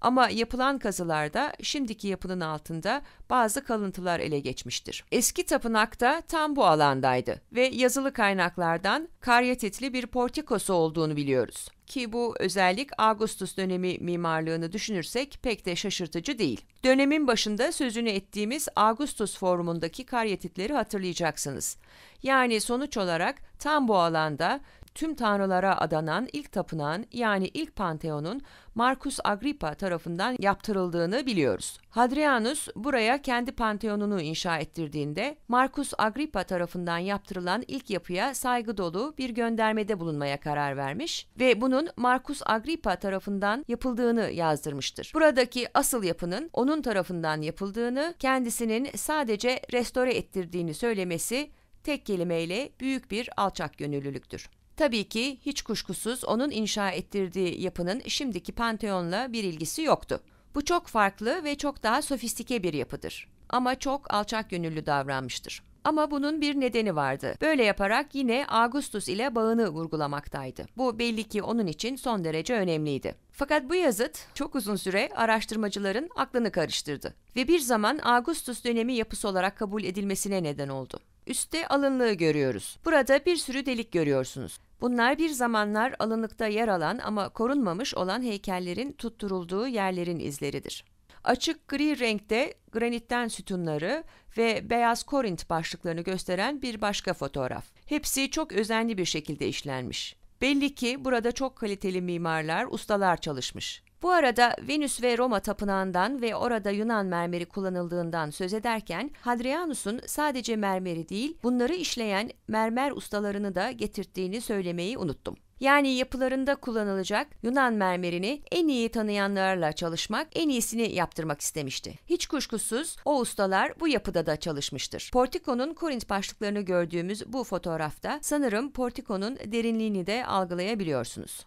Ama yapılan kazılarda şimdiki yapının altında bazı kalıntılar ele geçmiştir. Eski tapınak da tam bu alandaydı ve yazılı kaynaklardan karyatitli bir portikosu olduğunu biliyoruz. Ki bu özellik Augustus dönemi mimarlığını düşünürsek pek de şaşırtıcı değil. Dönemin başında sözünü ettiğimiz Augustus forumundaki karyatitleri hatırlayacaksınız. Yani sonuç olarak tam bu alanda tüm tanrılara adanan ilk tapınağın yani ilk panteonun Marcus Agrippa tarafından yaptırıldığını biliyoruz. Hadrianus buraya kendi panteonunu inşa ettirdiğinde Marcus Agrippa tarafından yaptırılan ilk yapıya saygı dolu bir göndermede bulunmaya karar vermiş ve bunun Marcus Agrippa tarafından yapıldığını yazdırmıştır. Buradaki asıl yapının onun tarafından yapıldığını, kendisinin sadece restore ettirdiğini söylemesi tek kelimeyle büyük bir alçak gönüllülüktür. Tabii ki hiç kuşkusuz onun inşa ettirdiği yapının şimdiki Pantheon'la bir ilgisi yoktu. Bu çok farklı ve çok daha sofistike bir yapıdır. Ama çok alçak gönüllü davranmıştır. Ama bunun bir nedeni vardı. Böyle yaparak yine Augustus ile bağını vurgulamaktaydı. Bu belli ki onun için son derece önemliydi. Fakat bu yazıt çok uzun süre araştırmacıların aklını karıştırdı ve bir zaman Augustus dönemi yapısı olarak kabul edilmesine neden oldu. Üste alınlığı görüyoruz. Burada bir sürü delik görüyorsunuz. Bunlar bir zamanlar alınlıkta yer alan ama korunmamış olan heykellerin tutturulduğu yerlerin izleridir. Açık gri renkte granitten sütunları ve beyaz korint başlıklarını gösteren bir başka fotoğraf. Hepsi çok özenli bir şekilde işlenmiş. Belli ki burada çok kaliteli mimarlar, ustalar çalışmış. Bu arada Venüs ve Roma tapınağından ve orada Yunan mermeri kullanıldığından söz ederken Hadrianus'un sadece mermeri değil bunları işleyen mermer ustalarını da getirttiğini söylemeyi unuttum. Yani yapılarında kullanılacak Yunan mermerini en iyi tanıyanlarla çalışmak, en iyisini yaptırmak istemişti. Hiç kuşkusuz o ustalar bu yapıda da çalışmıştır. Portiko'nun Korint başlıklarını gördüğümüz bu fotoğrafta sanırım Portiko'nun derinliğini de algılayabiliyorsunuz.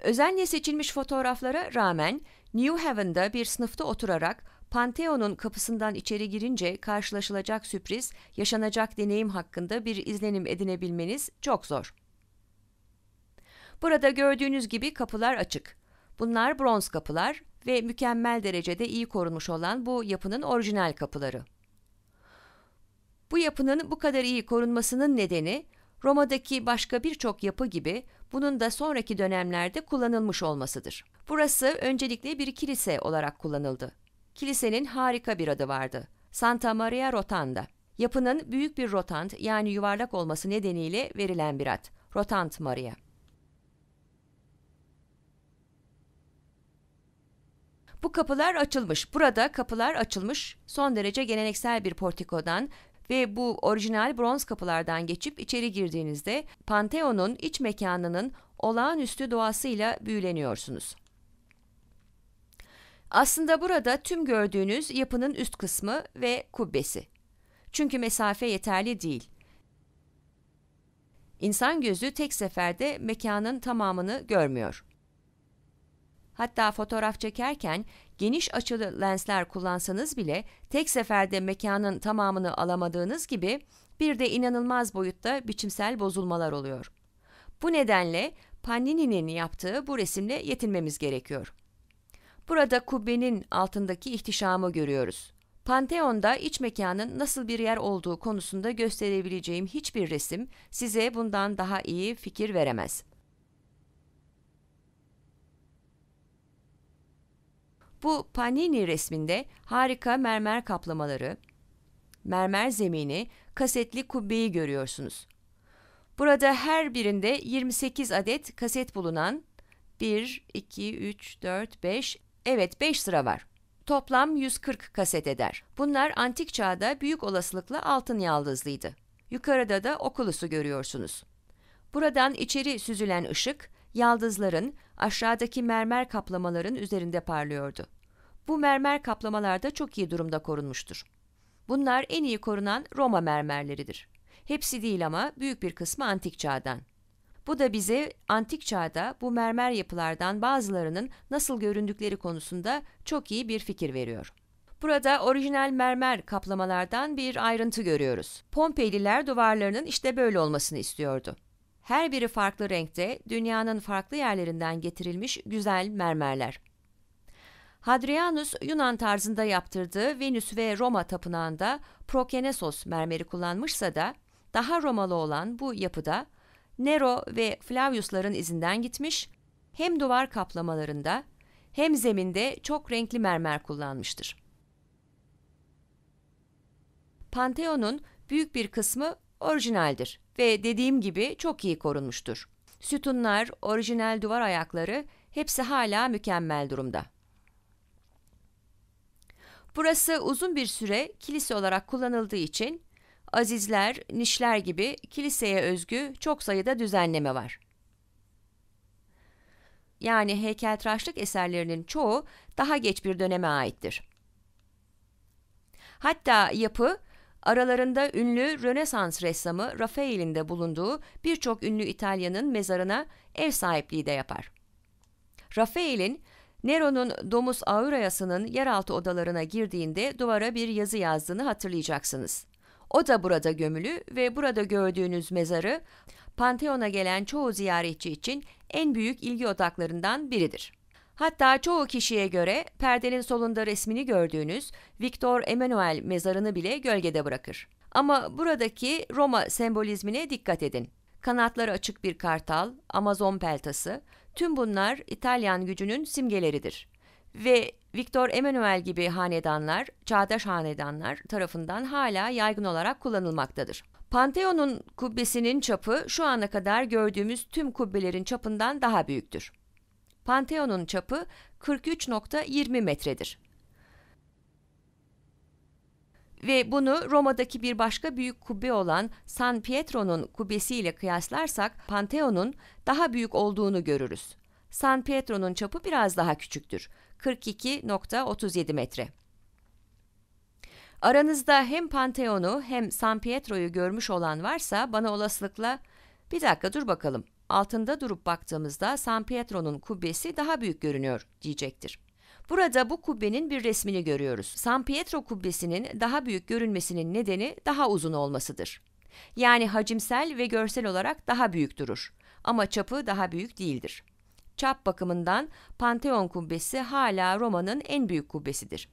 Özenle seçilmiş fotoğraflara rağmen New Haven'da bir sınıfta oturarak Pantheon'un kapısından içeri girince karşılaşılacak sürpriz, yaşanacak deneyim hakkında bir izlenim edinebilmeniz çok zor. Burada gördüğünüz gibi kapılar açık. Bunlar bronz kapılar ve mükemmel derecede iyi korunmuş olan bu yapının orijinal kapıları. Bu yapının bu kadar iyi korunmasının nedeni Roma'daki başka birçok yapı gibi bunun da sonraki dönemlerde kullanılmış olmasıdır. Burası öncelikle bir kilise olarak kullanıldı. Kilisenin harika bir adı vardı. Santa Maria Rotanda. Yapının büyük bir rotant yani yuvarlak olması nedeniyle verilen bir ad. Rotant Maria. Bu kapılar açılmış. Burada kapılar açılmış. Son derece geleneksel bir portikodan ve bu orijinal bronz kapılardan geçip içeri girdiğinizde Panteon'un iç mekanının olağanüstü doğasıyla büyüleniyorsunuz. Aslında burada tüm gördüğünüz yapının üst kısmı ve kubbesi. Çünkü mesafe yeterli değil. İnsan gözü tek seferde mekanın tamamını görmüyor. Hatta fotoğraf çekerken geniş açılı lensler kullansanız bile tek seferde mekanın tamamını alamadığınız gibi bir de inanılmaz boyutta biçimsel bozulmalar oluyor. Bu nedenle Pannini'nin yaptığı bu resimle yetinmemiz gerekiyor. Burada kubbenin altındaki ihtişamı görüyoruz. Panteon'da iç mekanın nasıl bir yer olduğu konusunda gösterebileceğim hiçbir resim size bundan daha iyi fikir veremez.'' Bu Panini resminde harika mermer kaplamaları, mermer zemini, kasetli kubbeyi görüyorsunuz. Burada her birinde 28 adet kaset bulunan 1, 2, 3, 4, 5, evet 5 sıra var. Toplam 140 kaset eder. Bunlar antik çağda büyük olasılıkla altın yaldızlıydı. Yukarıda da okulusu görüyorsunuz. Buradan içeri süzülen ışık, yaldızların aşağıdaki mermer kaplamaların üzerinde parlıyordu bu mermer kaplamalarda çok iyi durumda korunmuştur. Bunlar en iyi korunan Roma mermerleridir. Hepsi değil ama büyük bir kısmı antik çağdan. Bu da bize antik çağda bu mermer yapılardan bazılarının nasıl göründükleri konusunda çok iyi bir fikir veriyor. Burada orijinal mermer kaplamalardan bir ayrıntı görüyoruz. Pompeyliler duvarlarının işte böyle olmasını istiyordu. Her biri farklı renkte, dünyanın farklı yerlerinden getirilmiş güzel mermerler. Hadrianus Yunan tarzında yaptırdığı Venüs ve Roma tapınağında Prokenesos mermeri kullanmışsa da daha Romalı olan bu yapıda Nero ve Flavius'ların izinden gitmiş, hem duvar kaplamalarında hem zeminde çok renkli mermer kullanmıştır. Panteon'un büyük bir kısmı orijinaldir ve dediğim gibi çok iyi korunmuştur. Sütunlar, orijinal duvar ayakları hepsi hala mükemmel durumda. Burası uzun bir süre kilise olarak kullanıldığı için azizler, nişler gibi kiliseye özgü çok sayıda düzenleme var. Yani heykeltıraşlık eserlerinin çoğu daha geç bir döneme aittir. Hatta yapı aralarında ünlü Rönesans ressamı Rafael'in de bulunduğu birçok ünlü İtalyanın mezarına ev sahipliği de yapar. Rafael'in Nero'nun Domus Aurayası'nın yeraltı odalarına girdiğinde duvara bir yazı yazdığını hatırlayacaksınız. O da burada gömülü ve burada gördüğünüz mezarı Pantheon'a gelen çoğu ziyaretçi için en büyük ilgi odaklarından biridir. Hatta çoğu kişiye göre perdenin solunda resmini gördüğünüz Victor Emmanuel mezarını bile gölgede bırakır. Ama buradaki Roma sembolizmine dikkat edin. Kanatları açık bir kartal, Amazon peltası, Tüm bunlar İtalyan gücünün simgeleridir. Ve Victor Emmanuel gibi hanedanlar, çağdaş hanedanlar tarafından hala yaygın olarak kullanılmaktadır. Pantheon'un kubbesinin çapı şu ana kadar gördüğümüz tüm kubbelerin çapından daha büyüktür. Pantheon'un çapı 43.20 metredir ve bunu Roma'daki bir başka büyük kubbe olan San Pietro'nun kubbesiyle kıyaslarsak Pantheon'un daha büyük olduğunu görürüz. San Pietro'nun çapı biraz daha küçüktür. 42.37 metre. Aranızda hem Pantheon'u hem San Pietro'yu görmüş olan varsa bana olasılıkla bir dakika dur bakalım altında durup baktığımızda San Pietro'nun kubbesi daha büyük görünüyor diyecektir. Burada bu kubbenin bir resmini görüyoruz. San Pietro kubbesinin daha büyük görünmesinin nedeni daha uzun olmasıdır. Yani hacimsel ve görsel olarak daha büyük durur ama çapı daha büyük değildir. Çap bakımından Panteon kubbesi hala Roma'nın en büyük kubbesidir.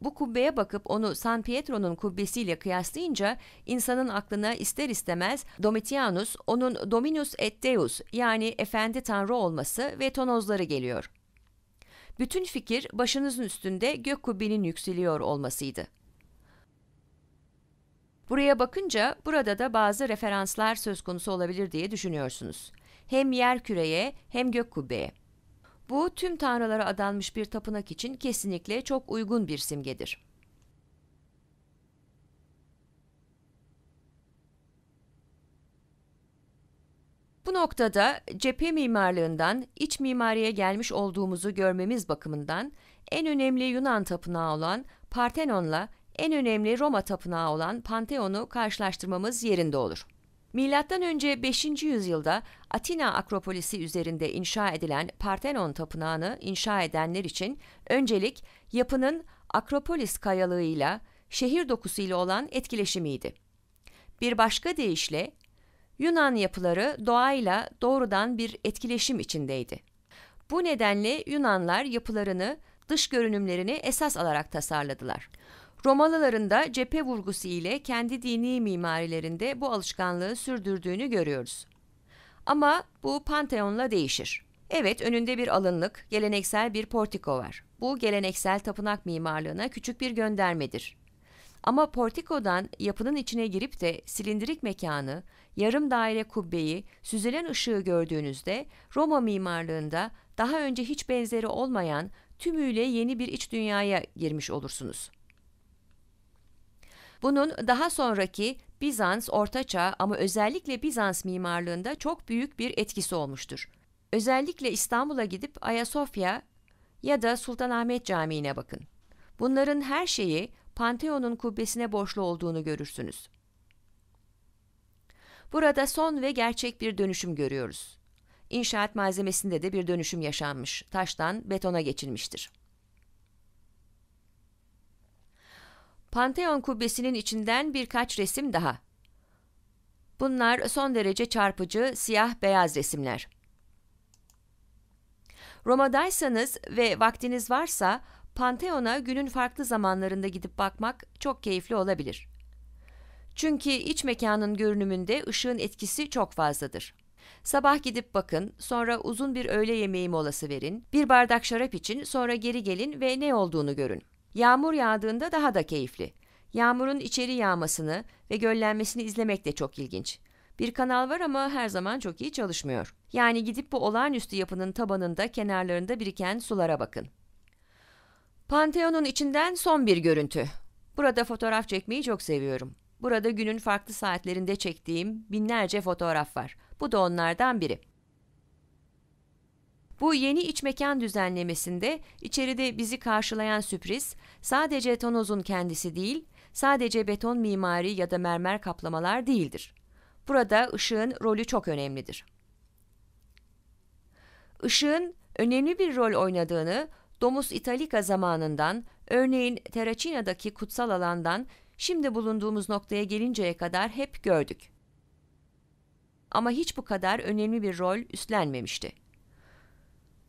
Bu kubbeye bakıp onu San Pietro'nun kubbesiyle kıyaslayınca insanın aklına ister istemez Domitianus, onun Dominus et Deus yani efendi tanrı olması ve tonozları geliyor. Bütün fikir başınızın üstünde gök kubbenin yükseliyor olmasıydı. Buraya bakınca burada da bazı referanslar söz konusu olabilir diye düşünüyorsunuz. Hem yer küreye hem gök kubbeye. Bu tüm tanrılara adanmış bir tapınak için kesinlikle çok uygun bir simgedir. Bu noktada cephe mimarlığından iç mimariye gelmiş olduğumuzu görmemiz bakımından en önemli Yunan tapınağı olan Partenon'la en önemli Roma tapınağı olan Pantheon'u karşılaştırmamız yerinde olur. Milattan önce 5. yüzyılda Atina Akropolisi üzerinde inşa edilen Partenon Tapınağı'nı inşa edenler için öncelik yapının Akropolis kayalığıyla şehir dokusuyla olan etkileşimiydi. Bir başka deyişle Yunan yapıları doğayla doğrudan bir etkileşim içindeydi. Bu nedenle Yunanlar yapılarını dış görünümlerini esas alarak tasarladılar. Romalıların da cephe vurgusu ile kendi dini mimarilerinde bu alışkanlığı sürdürdüğünü görüyoruz. Ama bu Pantheon'la değişir. Evet önünde bir alınlık, geleneksel bir portiko var. Bu geleneksel tapınak mimarlığına küçük bir göndermedir. Ama portikodan yapının içine girip de silindirik mekanı, yarım daire kubbeyi, süzülen ışığı gördüğünüzde Roma mimarlığında daha önce hiç benzeri olmayan tümüyle yeni bir iç dünyaya girmiş olursunuz. Bunun daha sonraki Bizans, Ortaçağ ama özellikle Bizans mimarlığında çok büyük bir etkisi olmuştur. Özellikle İstanbul'a gidip Ayasofya ya da Sultanahmet Camii'ne bakın. Bunların her şeyi Panteon'un kubbesine borçlu olduğunu görürsünüz. Burada son ve gerçek bir dönüşüm görüyoruz. İnşaat malzemesinde de bir dönüşüm yaşanmış. Taştan betona geçilmiştir. Panteon kubbesinin içinden birkaç resim daha. Bunlar son derece çarpıcı siyah-beyaz resimler. Roma'daysanız ve vaktiniz varsa Panteon'a günün farklı zamanlarında gidip bakmak çok keyifli olabilir. Çünkü iç mekanın görünümünde ışığın etkisi çok fazladır. Sabah gidip bakın, sonra uzun bir öğle yemeği molası verin, bir bardak şarap için, sonra geri gelin ve ne olduğunu görün. Yağmur yağdığında daha da keyifli. Yağmurun içeri yağmasını ve göllenmesini izlemek de çok ilginç. Bir kanal var ama her zaman çok iyi çalışmıyor. Yani gidip bu olağanüstü yapının tabanında kenarlarında biriken sulara bakın. Panteon'un içinden son bir görüntü. Burada fotoğraf çekmeyi çok seviyorum. Burada günün farklı saatlerinde çektiğim binlerce fotoğraf var. Bu da onlardan biri. Bu yeni iç mekan düzenlemesinde içeride bizi karşılayan sürpriz sadece tonozun kendisi değil, sadece beton mimari ya da mermer kaplamalar değildir. Burada ışığın rolü çok önemlidir. Işığın önemli bir rol oynadığını Domus Italica zamanından, örneğin Terracina'daki kutsal alandan şimdi bulunduğumuz noktaya gelinceye kadar hep gördük. Ama hiç bu kadar önemli bir rol üstlenmemişti.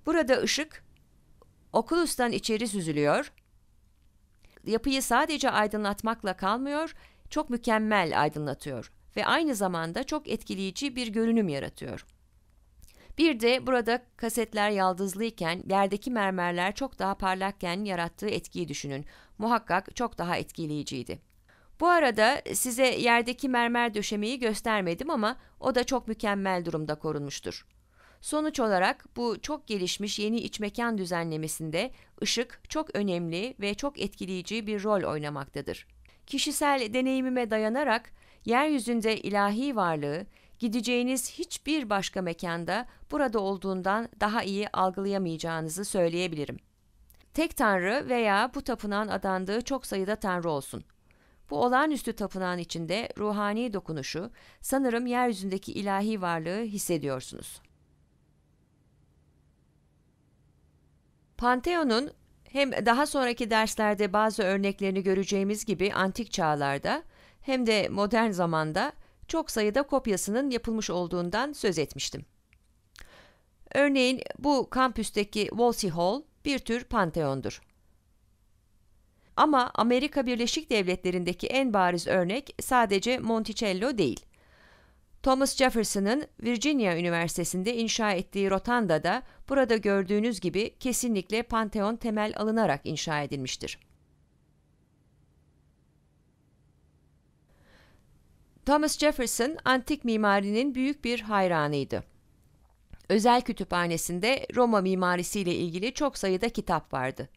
Burada ışık Oculus'tan içeri süzülüyor. Yapıyı sadece aydınlatmakla kalmıyor, çok mükemmel aydınlatıyor ve aynı zamanda çok etkileyici bir görünüm yaratıyor. Bir de burada kasetler yaldızlıyken yerdeki mermerler çok daha parlakken yarattığı etkiyi düşünün. Muhakkak çok daha etkileyiciydi. Bu arada size yerdeki mermer döşemeyi göstermedim ama o da çok mükemmel durumda korunmuştur. Sonuç olarak bu çok gelişmiş yeni iç mekan düzenlemesinde ışık çok önemli ve çok etkileyici bir rol oynamaktadır. Kişisel deneyimime dayanarak yeryüzünde ilahi varlığı gideceğiniz hiçbir başka mekanda burada olduğundan daha iyi algılayamayacağınızı söyleyebilirim. Tek tanrı veya bu tapınağın adandığı çok sayıda tanrı olsun. Bu olağanüstü tapınağın içinde ruhani dokunuşu, sanırım yeryüzündeki ilahi varlığı hissediyorsunuz. Panteon'un hem daha sonraki derslerde bazı örneklerini göreceğimiz gibi antik çağlarda hem de modern zamanda çok sayıda kopyasının yapılmış olduğundan söz etmiştim. Örneğin bu kampüsteki Wolsey Hall bir tür panteondur. Ama Amerika Birleşik Devletleri'ndeki en bariz örnek sadece Monticello değil. Thomas Jefferson'ın Virginia Üniversitesi'nde inşa ettiği rotanda da, burada gördüğünüz gibi kesinlikle Pantheon temel alınarak inşa edilmiştir. Thomas Jefferson antik mimarinin büyük bir hayranıydı. Özel kütüphanesinde Roma mimarisiyle ilgili çok sayıda kitap vardı.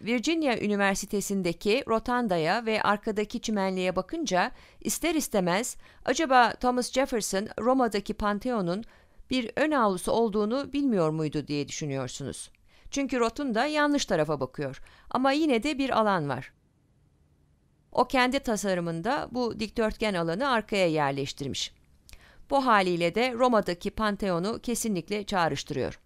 Virginia Üniversitesi'ndeki rotandaya ve arkadaki çimenliğe bakınca ister istemez acaba Thomas Jefferson Roma'daki Pantheon'un bir ön avlusu olduğunu bilmiyor muydu diye düşünüyorsunuz. Çünkü rotunda yanlış tarafa bakıyor ama yine de bir alan var. O kendi tasarımında bu dikdörtgen alanı arkaya yerleştirmiş. Bu haliyle de Roma'daki Pantheon'u kesinlikle çağrıştırıyor.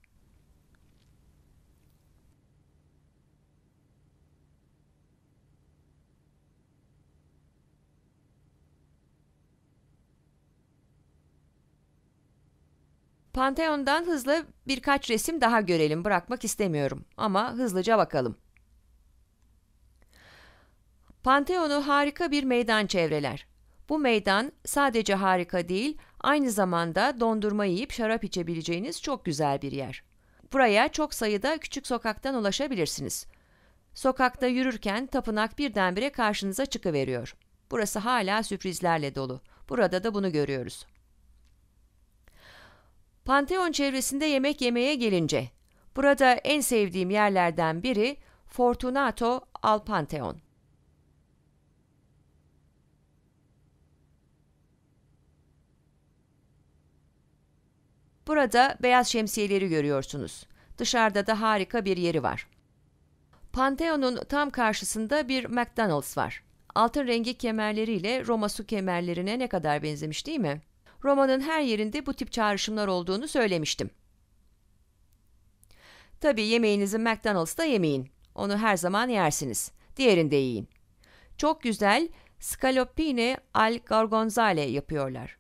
Pantheon'dan hızlı birkaç resim daha görelim bırakmak istemiyorum ama hızlıca bakalım. Pantheon'u harika bir meydan çevreler. Bu meydan sadece harika değil, aynı zamanda dondurma yiyip şarap içebileceğiniz çok güzel bir yer. Buraya çok sayıda küçük sokaktan ulaşabilirsiniz. Sokakta yürürken tapınak birdenbire karşınıza çıkıveriyor. Burası hala sürprizlerle dolu. Burada da bunu görüyoruz. Panteon çevresinde yemek yemeye gelince, burada en sevdiğim yerlerden biri Fortunato al Panteon. Burada beyaz şemsiyeleri görüyorsunuz. Dışarıda da harika bir yeri var. Panteon'un tam karşısında bir McDonald's var. Altın rengi kemerleriyle Roma su kemerlerine ne kadar benzemiş değil mi? romanın her yerinde bu tip çağrışımlar olduğunu söylemiştim. Tabii yemeğinizi McDonald's'ta yemeyin. Onu her zaman yersiniz. Diğerinde yiyin. Çok güzel scaloppine al gorgonzale yapıyorlar.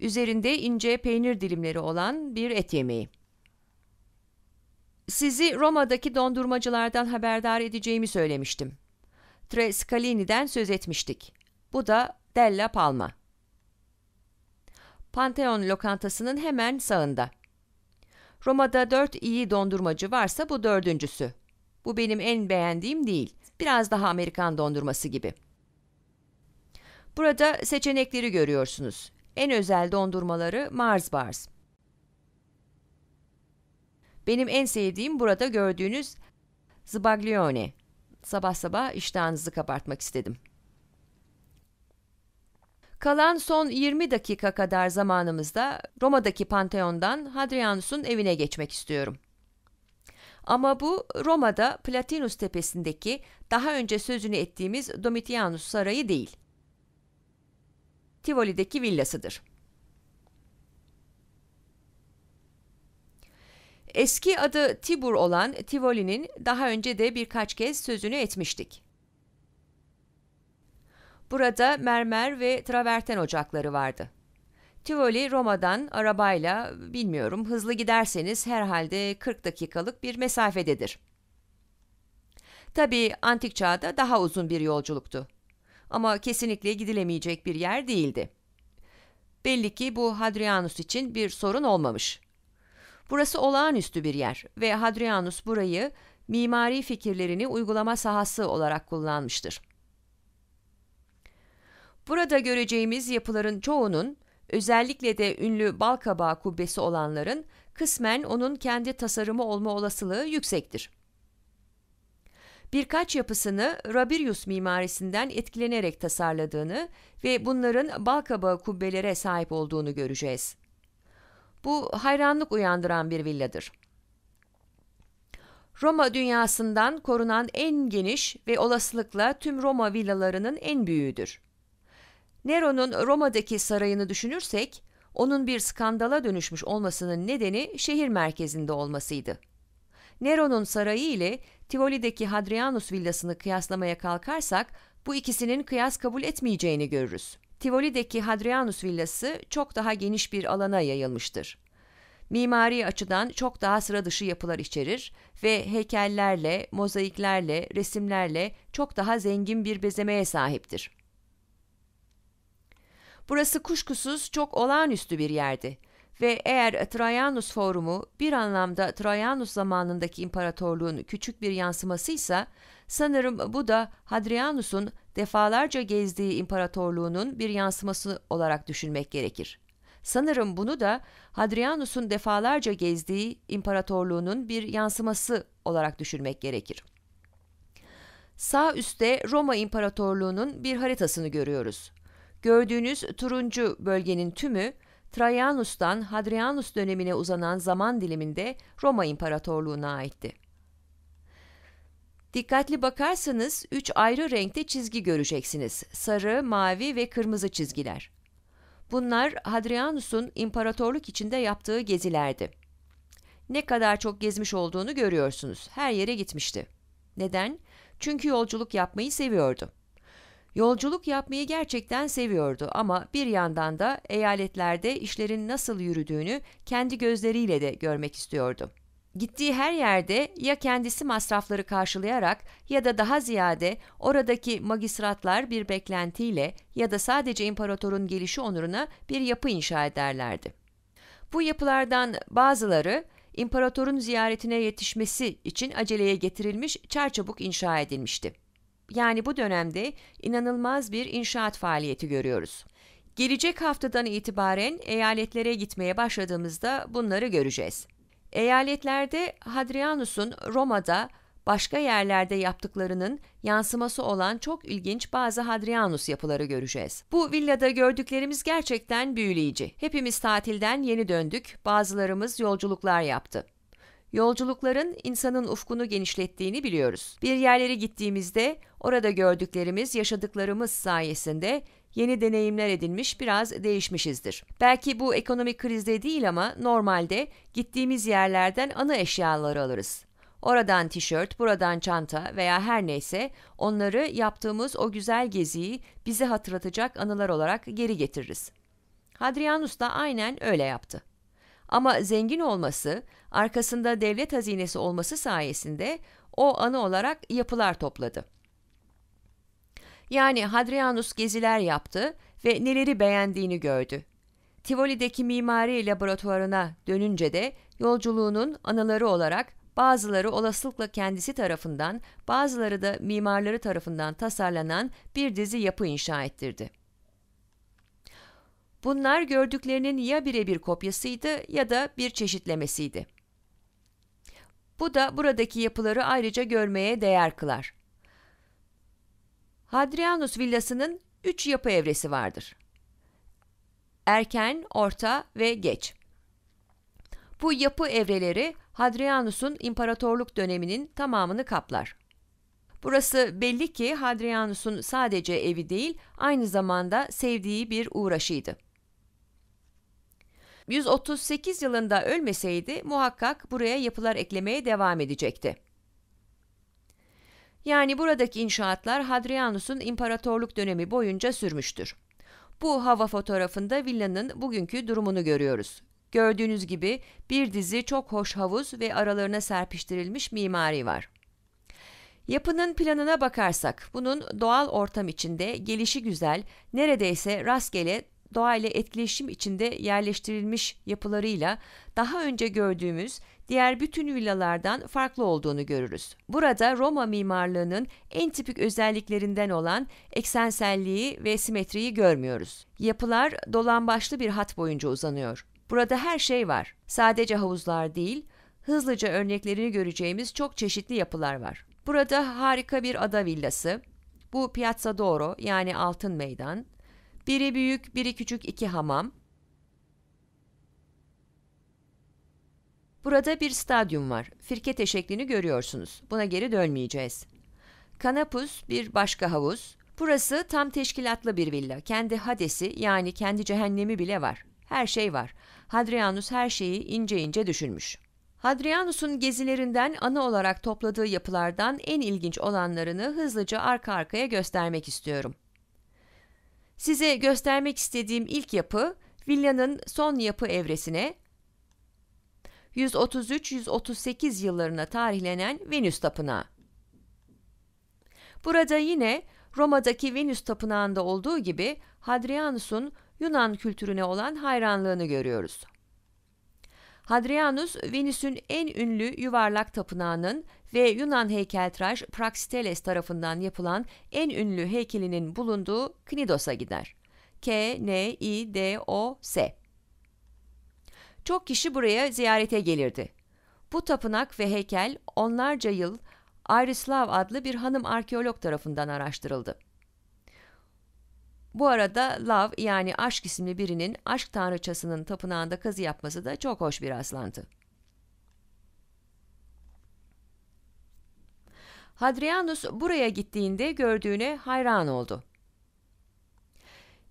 Üzerinde ince peynir dilimleri olan bir et yemeği. Sizi Roma'daki dondurmacılardan haberdar edeceğimi söylemiştim. Trescalini'den söz etmiştik. Bu da Della Palma. Pantheon lokantasının hemen sağında. Roma'da dört iyi dondurmacı varsa bu dördüncüsü. Bu benim en beğendiğim değil. Biraz daha Amerikan dondurması gibi. Burada seçenekleri görüyorsunuz. En özel dondurmaları Mars Bars. Benim en sevdiğim burada gördüğünüz Zbaglione. Sabah sabah iştahınızı kabartmak istedim. Kalan son 20 dakika kadar zamanımızda Roma'daki Pantheon'dan Hadrianus'un evine geçmek istiyorum. Ama bu Roma'da Platinus tepesindeki daha önce sözünü ettiğimiz Domitianus sarayı değil. Tivoli'deki villasıdır. Eski adı Tibur olan Tivoli'nin daha önce de birkaç kez sözünü etmiştik. Burada mermer ve traverten ocakları vardı. Tivoli Roma'dan arabayla bilmiyorum hızlı giderseniz herhalde 40 dakikalık bir mesafededir. Tabii antik çağda daha uzun bir yolculuktu. Ama kesinlikle gidilemeyecek bir yer değildi. Belli ki bu Hadrianus için bir sorun olmamış. Burası olağanüstü bir yer ve Hadrianus burayı mimari fikirlerini uygulama sahası olarak kullanmıştır. Burada göreceğimiz yapıların çoğunun, özellikle de ünlü balkabağı kubbesi olanların kısmen onun kendi tasarımı olma olasılığı yüksektir. Birkaç yapısını Rabirius mimarisinden etkilenerek tasarladığını ve bunların balkabağı kubbelere sahip olduğunu göreceğiz. Bu hayranlık uyandıran bir villadır. Roma dünyasından korunan en geniş ve olasılıkla tüm Roma villalarının en büyüğüdür. Nero'nun Roma'daki sarayını düşünürsek, onun bir skandala dönüşmüş olmasının nedeni şehir merkezinde olmasıydı. Nero'nun sarayı ile Tivoli'deki Hadrianus villasını kıyaslamaya kalkarsak bu ikisinin kıyas kabul etmeyeceğini görürüz. Tivoli'deki Hadrianus villası çok daha geniş bir alana yayılmıştır. Mimari açıdan çok daha sıra dışı yapılar içerir ve heykellerle, mozaiklerle, resimlerle çok daha zengin bir bezemeye sahiptir. Burası kuşkusuz çok olağanüstü bir yerdi ve eğer Trajanus Forumu bir anlamda Trajanus zamanındaki imparatorluğun küçük bir yansımasıysa, sanırım bu da Hadrianus'un defalarca gezdiği imparatorluğunun bir yansıması olarak düşünmek gerekir. Sanırım bunu da Hadrianus'un defalarca gezdiği imparatorluğunun bir yansıması olarak düşünmek gerekir. Sağ üstte Roma İmparatorluğu'nun bir haritasını görüyoruz. Gördüğünüz turuncu bölgenin tümü Trajanus'tan Hadrianus dönemine uzanan zaman diliminde Roma İmparatorluğu'na aitti. Dikkatli bakarsanız üç ayrı renkte çizgi göreceksiniz. Sarı, mavi ve kırmızı çizgiler. Bunlar Hadrianus'un imparatorluk içinde yaptığı gezilerdi. Ne kadar çok gezmiş olduğunu görüyorsunuz. Her yere gitmişti. Neden? Çünkü yolculuk yapmayı seviyordu. Yolculuk yapmayı gerçekten seviyordu ama bir yandan da eyaletlerde işlerin nasıl yürüdüğünü kendi gözleriyle de görmek istiyordu. Gittiği her yerde ya kendisi masrafları karşılayarak ya da daha ziyade oradaki magistratlar bir beklentiyle ya da sadece imparatorun gelişi onuruna bir yapı inşa ederlerdi. Bu yapılardan bazıları imparatorun ziyaretine yetişmesi için aceleye getirilmiş çarçabuk inşa edilmişti yani bu dönemde inanılmaz bir inşaat faaliyeti görüyoruz. Gelecek haftadan itibaren eyaletlere gitmeye başladığımızda bunları göreceğiz. Eyaletlerde Hadrianus'un Roma'da başka yerlerde yaptıklarının yansıması olan çok ilginç bazı Hadrianus yapıları göreceğiz. Bu villada gördüklerimiz gerçekten büyüleyici. Hepimiz tatilden yeni döndük, bazılarımız yolculuklar yaptı. Yolculukların insanın ufkunu genişlettiğini biliyoruz. Bir yerlere gittiğimizde orada gördüklerimiz, yaşadıklarımız sayesinde yeni deneyimler edinmiş, biraz değişmişizdir. Belki bu ekonomik krizde değil ama normalde gittiğimiz yerlerden ana eşyaları alırız. Oradan tişört, buradan çanta veya her neyse onları yaptığımız o güzel geziyi bize hatırlatacak anılar olarak geri getiririz. Hadrianus da aynen öyle yaptı. Ama zengin olması arkasında devlet hazinesi olması sayesinde o anı olarak yapılar topladı. Yani Hadrianus geziler yaptı ve neleri beğendiğini gördü. Tivoli'deki mimari laboratuvarına dönünce de yolculuğunun anıları olarak bazıları olasılıkla kendisi tarafından, bazıları da mimarları tarafından tasarlanan bir dizi yapı inşa ettirdi. Bunlar gördüklerinin ya birebir kopyasıydı ya da bir çeşitlemesiydi. Bu da buradaki yapıları ayrıca görmeye değer kılar. Hadrianus villasının üç yapı evresi vardır. Erken, orta ve geç. Bu yapı evreleri Hadrianus'un imparatorluk döneminin tamamını kaplar. Burası belli ki Hadrianus'un sadece evi değil, aynı zamanda sevdiği bir uğraşıydı. 138 yılında ölmeseydi muhakkak buraya yapılar eklemeye devam edecekti. Yani buradaki inşaatlar Hadrianus'un imparatorluk dönemi boyunca sürmüştür. Bu hava fotoğrafında villanın bugünkü durumunu görüyoruz. Gördüğünüz gibi bir dizi çok hoş havuz ve aralarına serpiştirilmiş mimari var. Yapının planına bakarsak bunun doğal ortam içinde gelişi güzel, neredeyse rastgele doğayla etkileşim içinde yerleştirilmiş yapılarıyla daha önce gördüğümüz diğer bütün villalardan farklı olduğunu görürüz. Burada Roma mimarlığının en tipik özelliklerinden olan eksenselliği ve simetriyi görmüyoruz. Yapılar dolambaçlı bir hat boyunca uzanıyor. Burada her şey var. Sadece havuzlar değil, hızlıca örneklerini göreceğimiz çok çeşitli yapılar var. Burada harika bir ada villası, bu Piazza Doro yani Altın Meydan, biri büyük, biri küçük iki hamam. Burada bir stadyum var. Firkete şeklini görüyorsunuz. Buna geri dönmeyeceğiz. Kanapus bir başka havuz. Burası tam teşkilatlı bir villa. Kendi hadesi yani kendi cehennemi bile var. Her şey var. Hadrianus her şeyi ince ince düşünmüş. Hadrianus'un gezilerinden ana olarak topladığı yapılardan en ilginç olanlarını hızlıca arka arkaya göstermek istiyorum. Size göstermek istediğim ilk yapı villanın son yapı evresine 133-138 yıllarına tarihlenen Venüs Tapınağı. Burada yine Roma'daki Venüs Tapınağı'nda olduğu gibi Hadrianus'un Yunan kültürüne olan hayranlığını görüyoruz. Hadrianus, Venüs'ün en ünlü yuvarlak tapınağının ve Yunan heykeltıraş Praxiteles tarafından yapılan en ünlü heykelinin bulunduğu Knidos'a gider. K, N, I, D, O, S. Çok kişi buraya ziyarete gelirdi. Bu tapınak ve heykel onlarca yıl Arislav adlı bir hanım arkeolog tarafından araştırıldı. Bu arada Love yani aşk isimli birinin aşk tanrıçasının tapınağında kazı yapması da çok hoş bir rastlantı. Hadrianus buraya gittiğinde gördüğüne hayran oldu.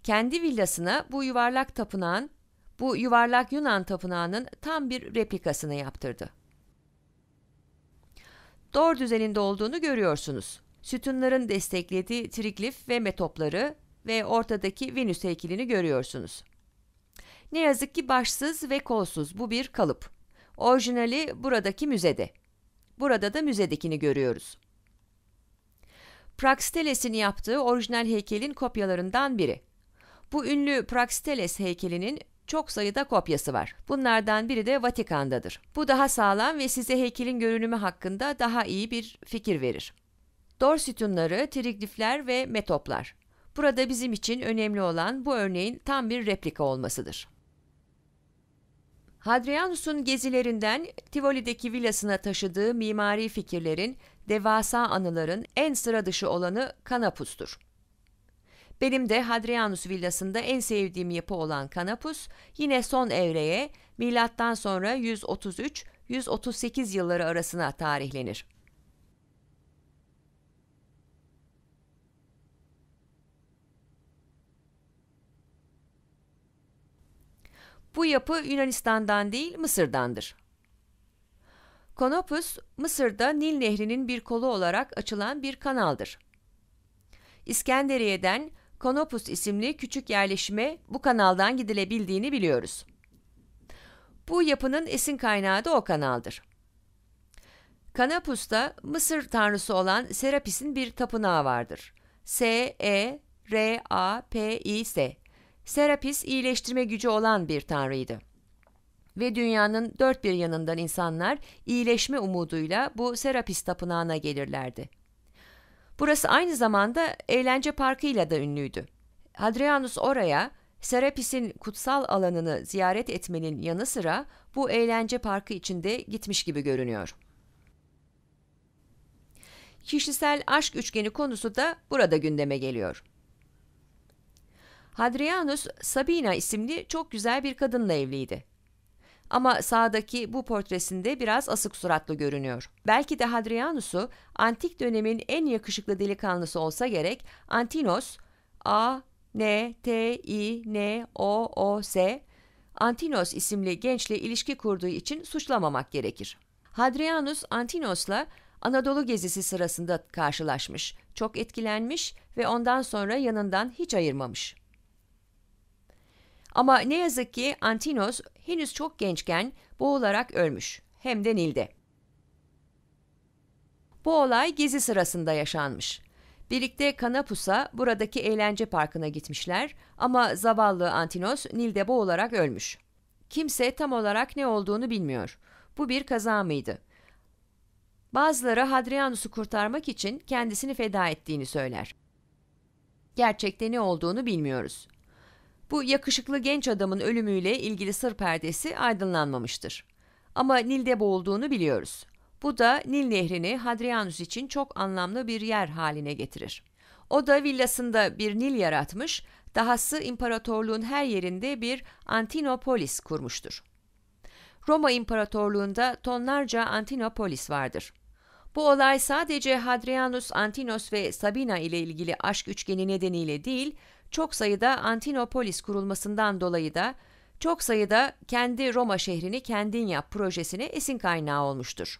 Kendi villasına bu yuvarlak tapınağın, bu yuvarlak Yunan tapınağının tam bir replikasını yaptırdı. Dor düzeninde olduğunu görüyorsunuz. Sütunların desteklediği triklif ve metopları ve ortadaki Venüs heykelini görüyorsunuz. Ne yazık ki başsız ve kolsuz bu bir kalıp. Orijinali buradaki müzede. Burada da müzedekini görüyoruz. Praxiteles'in yaptığı orijinal heykelin kopyalarından biri. Bu ünlü Praxiteles heykelinin çok sayıda kopyası var. Bunlardan biri de Vatikan'dadır. Bu daha sağlam ve size heykelin görünümü hakkında daha iyi bir fikir verir. Dor sütunları, triglifler ve metoplar. Burada bizim için önemli olan bu örneğin tam bir replika olmasıdır. Hadrianus'un gezilerinden Tivoli'deki villasına taşıdığı mimari fikirlerin, devasa anıların en sıra dışı olanı Kanapus'tur. Benim de Hadrianus villasında en sevdiğim yapı olan Kanapus, yine son evreye, milattan sonra 133-138 yılları arasına tarihlenir. Bu yapı Yunanistan'dan değil Mısır'dandır. Konopus, Mısır'da Nil Nehri'nin bir kolu olarak açılan bir kanaldır. İskenderiye'den Konopus isimli küçük yerleşime bu kanaldan gidilebildiğini biliyoruz. Bu yapının esin kaynağı da o kanaldır. Kanapus'ta Mısır tanrısı olan Serapis'in bir tapınağı vardır. S-E-R-A-P-I-S. E Serapis iyileştirme gücü olan bir tanrıydı. Ve dünyanın dört bir yanından insanlar iyileşme umuduyla bu Serapis tapınağına gelirlerdi. Burası aynı zamanda eğlence parkıyla da ünlüydü. Hadrianus oraya Serapis'in kutsal alanını ziyaret etmenin yanı sıra bu eğlence parkı içinde gitmiş gibi görünüyor. Kişisel aşk üçgeni konusu da burada gündeme geliyor. Hadrianus Sabina isimli çok güzel bir kadınla evliydi. Ama sağdaki bu portresinde biraz asık suratlı görünüyor. Belki de Hadrianus'u antik dönemin en yakışıklı delikanlısı olsa gerek Antinos A N T I N O O S Antinos isimli gençle ilişki kurduğu için suçlamamak gerekir. Hadrianus Antinos'la Anadolu gezisi sırasında karşılaşmış, çok etkilenmiş ve ondan sonra yanından hiç ayırmamış. Ama ne yazık ki Antinos henüz çok gençken boğularak ölmüş. Hem de Nil'de. Bu olay gezi sırasında yaşanmış. Birlikte Kanapus'a buradaki eğlence parkına gitmişler ama zavallı Antinos Nil'de boğularak ölmüş. Kimse tam olarak ne olduğunu bilmiyor. Bu bir kaza mıydı? Bazıları Hadrianus'u kurtarmak için kendisini feda ettiğini söyler. Gerçekte ne olduğunu bilmiyoruz. Bu yakışıklı genç adamın ölümüyle ilgili sır perdesi aydınlanmamıştır. Ama Nil'de boğulduğunu biliyoruz. Bu da Nil nehrini Hadrianus için çok anlamlı bir yer haline getirir. O da villasında bir Nil yaratmış, dahası imparatorluğun her yerinde bir Antinopolis kurmuştur. Roma İmparatorluğunda tonlarca Antinopolis vardır. Bu olay sadece Hadrianus, Antinos ve Sabina ile ilgili aşk üçgeni nedeniyle değil, çok sayıda Antinopolis kurulmasından dolayı da çok sayıda kendi Roma şehrini kendin yap projesine esin kaynağı olmuştur.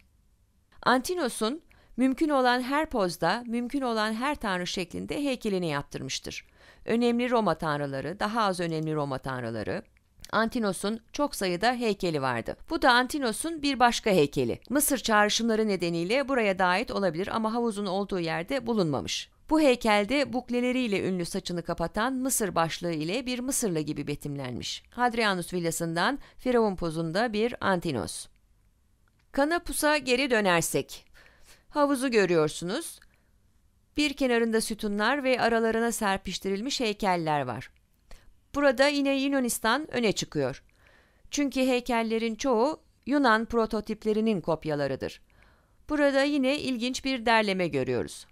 Antinos'un mümkün olan her pozda, mümkün olan her tanrı şeklinde heykelini yaptırmıştır. Önemli Roma tanrıları, daha az önemli Roma tanrıları, Antinos'un çok sayıda heykeli vardı. Bu da Antinos'un bir başka heykeli. Mısır çağrışımları nedeniyle buraya da olabilir ama havuzun olduğu yerde bulunmamış. Bu heykelde bukleleriyle ünlü saçını kapatan Mısır başlığı ile bir Mısırlı gibi betimlenmiş. Hadrianus villasından Firavun pozunda bir Antinos. Kanapus'a geri dönersek. Havuzu görüyorsunuz. Bir kenarında sütunlar ve aralarına serpiştirilmiş heykeller var. Burada yine Yunanistan öne çıkıyor. Çünkü heykellerin çoğu Yunan prototiplerinin kopyalarıdır. Burada yine ilginç bir derleme görüyoruz.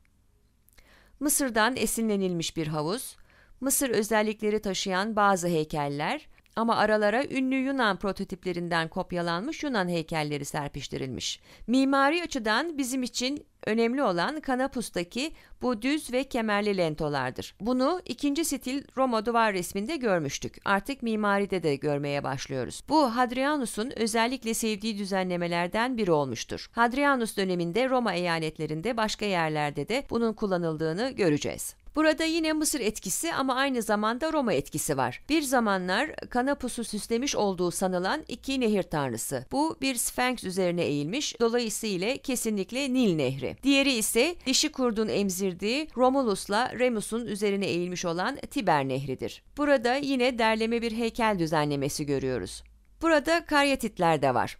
Mısır'dan esinlenilmiş bir havuz, Mısır özellikleri taşıyan bazı heykeller ama aralara ünlü Yunan prototiplerinden kopyalanmış Yunan heykelleri serpiştirilmiş. Mimari açıdan bizim için önemli olan Kanapus'taki bu düz ve kemerli lentolardır. Bunu ikinci stil Roma duvar resminde görmüştük. Artık mimaride de görmeye başlıyoruz. Bu Hadrianus'un özellikle sevdiği düzenlemelerden biri olmuştur. Hadrianus döneminde Roma eyaletlerinde başka yerlerde de bunun kullanıldığını göreceğiz. Burada yine Mısır etkisi ama aynı zamanda Roma etkisi var. Bir zamanlar Kanapus'u süslemiş olduğu sanılan iki nehir tanrısı. Bu bir Sphinx üzerine eğilmiş, dolayısıyla kesinlikle Nil Nehri. Diğeri ise dişi kurdun emzirdiği Romulus'la Remus'un üzerine eğilmiş olan Tiber Nehri'dir. Burada yine derleme bir heykel düzenlemesi görüyoruz. Burada karyatitler de var.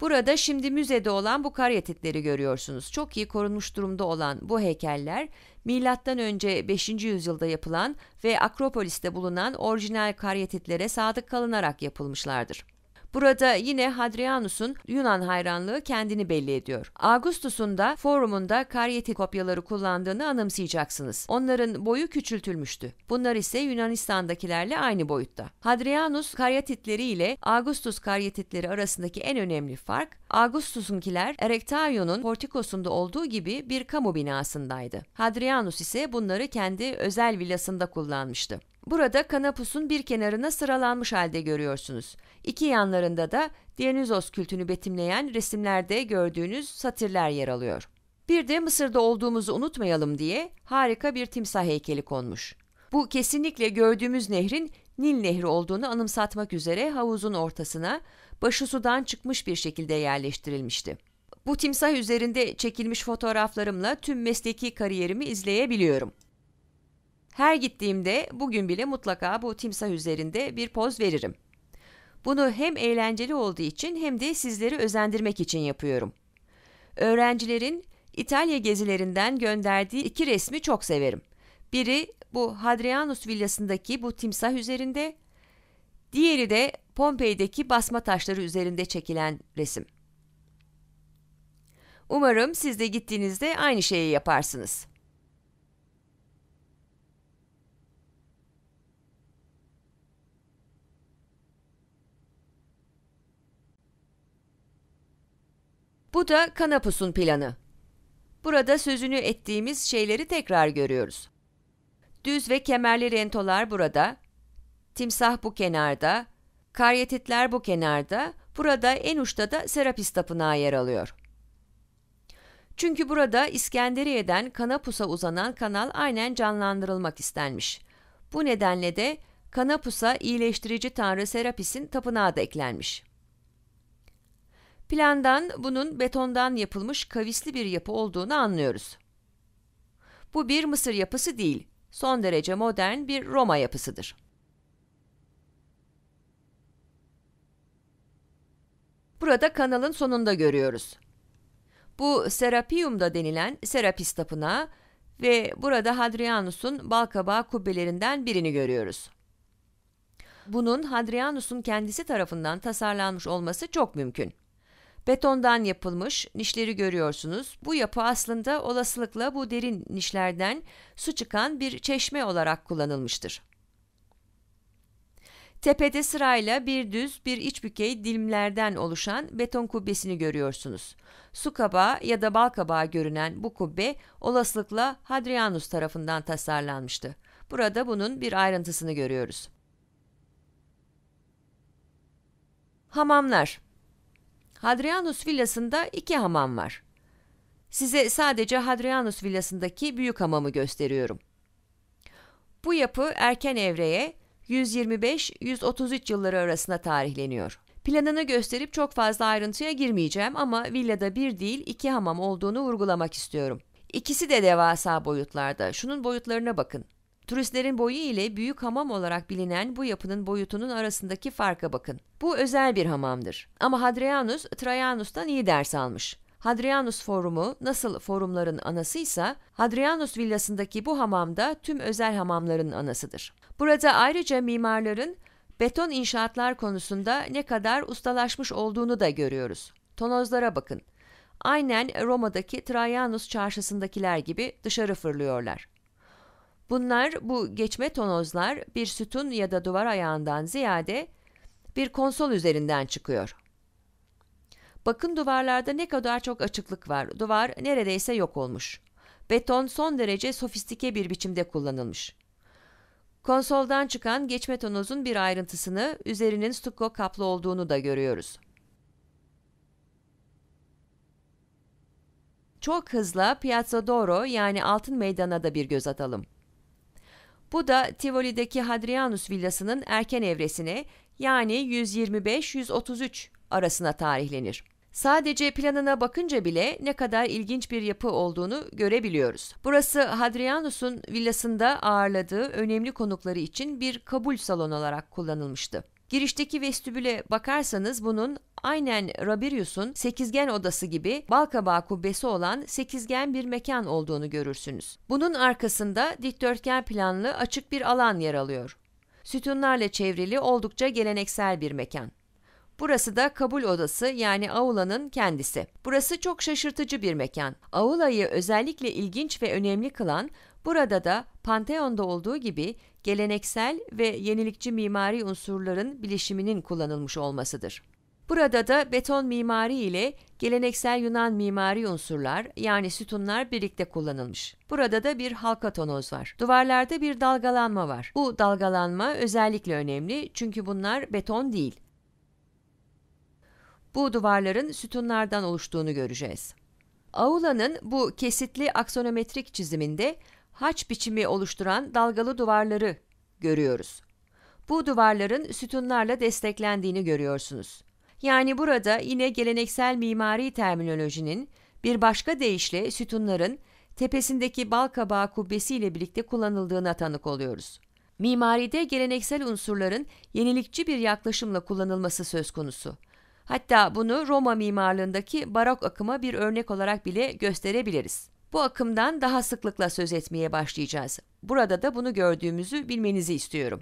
Burada şimdi müzede olan bu karyatitleri görüyorsunuz. Çok iyi korunmuş durumda olan bu heykeller milattan önce 5. yüzyılda yapılan ve Akropolis'te bulunan orijinal karyatitlere sadık kalınarak yapılmışlardır. Burada yine Hadrianus'un Yunan hayranlığı kendini belli ediyor. Augustus'un da forumunda karyeti kopyaları kullandığını anımsayacaksınız. Onların boyu küçültülmüştü. Bunlar ise Yunanistan'dakilerle aynı boyutta. Hadrianus karyatitleri ile Augustus karyatitleri arasındaki en önemli fark, Augustus'unkiler Erectaius'un portikosunda olduğu gibi bir kamu binasındaydı. Hadrianus ise bunları kendi özel villasında kullanmıştı. Burada kanapusun bir kenarına sıralanmış halde görüyorsunuz. İki yanlarında da Dionysos kültünü betimleyen resimlerde gördüğünüz satırlar yer alıyor. Bir de Mısır'da olduğumuzu unutmayalım diye harika bir timsah heykeli konmuş. Bu kesinlikle gördüğümüz nehrin Nil Nehri olduğunu anımsatmak üzere havuzun ortasına başı sudan çıkmış bir şekilde yerleştirilmişti. Bu timsah üzerinde çekilmiş fotoğraflarımla tüm mesleki kariyerimi izleyebiliyorum. Her gittiğimde bugün bile mutlaka bu timsah üzerinde bir poz veririm. Bunu hem eğlenceli olduğu için hem de sizleri özendirmek için yapıyorum. Öğrencilerin İtalya gezilerinden gönderdiği iki resmi çok severim. Biri bu Hadrianus villasındaki bu timsah üzerinde, diğeri de Pompei'deki basma taşları üzerinde çekilen resim. Umarım siz de gittiğinizde aynı şeyi yaparsınız.'' Bu da Kanapus'un planı. Burada sözünü ettiğimiz şeyleri tekrar görüyoruz. Düz ve kemerli rentolar burada, timsah bu kenarda, karyatitler bu kenarda, burada en uçta da Serapis Tapınağı yer alıyor. Çünkü burada İskenderiye'den Kanapus'a uzanan kanal aynen canlandırılmak istenmiş. Bu nedenle de Kanapus'a iyileştirici tanrı Serapis'in tapınağı da eklenmiş.'' Plandan bunun betondan yapılmış kavisli bir yapı olduğunu anlıyoruz. Bu bir Mısır yapısı değil, son derece modern bir Roma yapısıdır. Burada kanalın sonunda görüyoruz. Bu Serapium'da denilen Serapis Tapınağı ve burada Hadrianus'un balkabağı kubbelerinden birini görüyoruz. Bunun Hadrianus'un kendisi tarafından tasarlanmış olması çok mümkün. Betondan yapılmış nişleri görüyorsunuz. Bu yapı aslında olasılıkla bu derin nişlerden su çıkan bir çeşme olarak kullanılmıştır. Tepede sırayla bir düz bir iç bükey dilimlerden oluşan beton kubbesini görüyorsunuz. Su kabağı ya da bal kabağı görünen bu kubbe olasılıkla Hadrianus tarafından tasarlanmıştı. Burada bunun bir ayrıntısını görüyoruz. Hamamlar Hadrianus villasında iki hamam var. Size sadece Hadrianus villasındaki büyük hamamı gösteriyorum. Bu yapı erken evreye 125-133 yılları arasında tarihleniyor. Planını gösterip çok fazla ayrıntıya girmeyeceğim ama villada bir değil iki hamam olduğunu vurgulamak istiyorum. İkisi de devasa boyutlarda. Şunun boyutlarına bakın. Turistlerin boyu ile büyük hamam olarak bilinen bu yapının boyutunun arasındaki farka bakın. Bu özel bir hamamdır. Ama Hadrianus, Trajanus'tan iyi ders almış. Hadrianus Forumu nasıl forumların anasıysa, Hadrianus villasındaki bu hamam da tüm özel hamamların anasıdır. Burada ayrıca mimarların beton inşaatlar konusunda ne kadar ustalaşmış olduğunu da görüyoruz. Tonozlara bakın. Aynen Roma'daki Trajanus çarşısındakiler gibi dışarı fırlıyorlar. Bunlar bu geçme tonozlar bir sütun ya da duvar ayağından ziyade bir konsol üzerinden çıkıyor. Bakın duvarlarda ne kadar çok açıklık var. Duvar neredeyse yok olmuş. Beton son derece sofistike bir biçimde kullanılmış. Konsoldan çıkan geçme tonozun bir ayrıntısını üzerinin stucco kaplı olduğunu da görüyoruz. Çok hızla Piazza Doro yani Altın Meydan'a da bir göz atalım. Bu da Tivoli'deki Hadrianus villasının erken evresine yani 125-133 arasına tarihlenir. Sadece planına bakınca bile ne kadar ilginç bir yapı olduğunu görebiliyoruz. Burası Hadrianus'un villasında ağırladığı önemli konukları için bir kabul salonu olarak kullanılmıştı. Girişteki vestibüle bakarsanız bunun aynen Rabirius'un sekizgen odası gibi balkabağı kubbesi olan sekizgen bir mekan olduğunu görürsünüz. Bunun arkasında dikdörtgen planlı açık bir alan yer alıyor. Sütunlarla çevrili oldukça geleneksel bir mekan. Burası da kabul odası yani aulanın kendisi. Burası çok şaşırtıcı bir mekan. Aulayı özellikle ilginç ve önemli kılan burada da Pantheon'da olduğu gibi geleneksel ve yenilikçi mimari unsurların bileşiminin kullanılmış olmasıdır. Burada da beton mimari ile geleneksel Yunan mimari unsurlar yani sütunlar birlikte kullanılmış. Burada da bir halka tonoz var. Duvarlarda bir dalgalanma var. Bu dalgalanma özellikle önemli çünkü bunlar beton değil. Bu duvarların sütunlardan oluştuğunu göreceğiz. Aula'nın bu kesitli aksonometrik çiziminde haç biçimi oluşturan dalgalı duvarları görüyoruz. Bu duvarların sütunlarla desteklendiğini görüyorsunuz. Yani burada yine geleneksel mimari terminolojinin bir başka deyişle sütunların tepesindeki bal kabağı kubbesiyle birlikte kullanıldığına tanık oluyoruz. Mimaride geleneksel unsurların yenilikçi bir yaklaşımla kullanılması söz konusu. Hatta bunu Roma mimarlığındaki barok akıma bir örnek olarak bile gösterebiliriz. Bu akımdan daha sıklıkla söz etmeye başlayacağız. Burada da bunu gördüğümüzü bilmenizi istiyorum.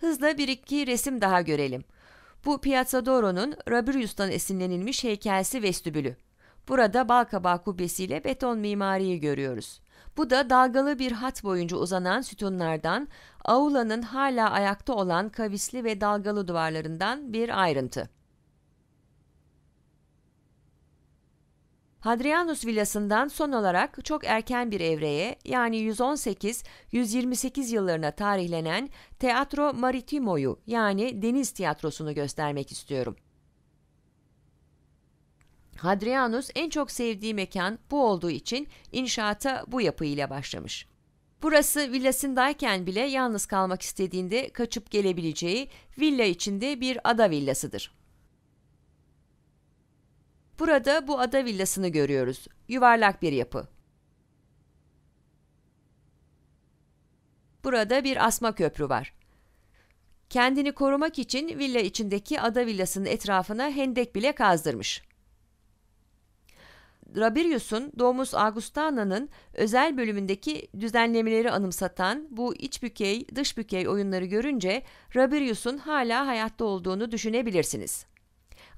Hızla bir iki resim daha görelim. Bu Piazza Doro'nun Rabirius'tan esinlenilmiş heykelsi vestibülü. Burada balkabağı kubbesiyle beton mimariyi görüyoruz. Bu da dalgalı bir hat boyunca uzanan sütunlardan, aulanın hala ayakta olan kavisli ve dalgalı duvarlarından bir ayrıntı. Hadrianus villasından son olarak çok erken bir evreye yani 118-128 yıllarına tarihlenen Teatro Maritimo'yu yani deniz tiyatrosunu göstermek istiyorum. Hadrianus en çok sevdiği mekan bu olduğu için inşaata bu yapı ile başlamış. Burası villasındayken bile yalnız kalmak istediğinde kaçıp gelebileceği villa içinde bir ada villasıdır. Burada bu ada villasını görüyoruz. Yuvarlak bir yapı. Burada bir asma köprü var. Kendini korumak için villa içindeki ada villasının etrafına hendek bile kazdırmış. Rabirius'un Domus Augustana'nın özel bölümündeki düzenlemeleri anımsatan bu iç bükey, dış bükey oyunları görünce Rabirius'un hala hayatta olduğunu düşünebilirsiniz.''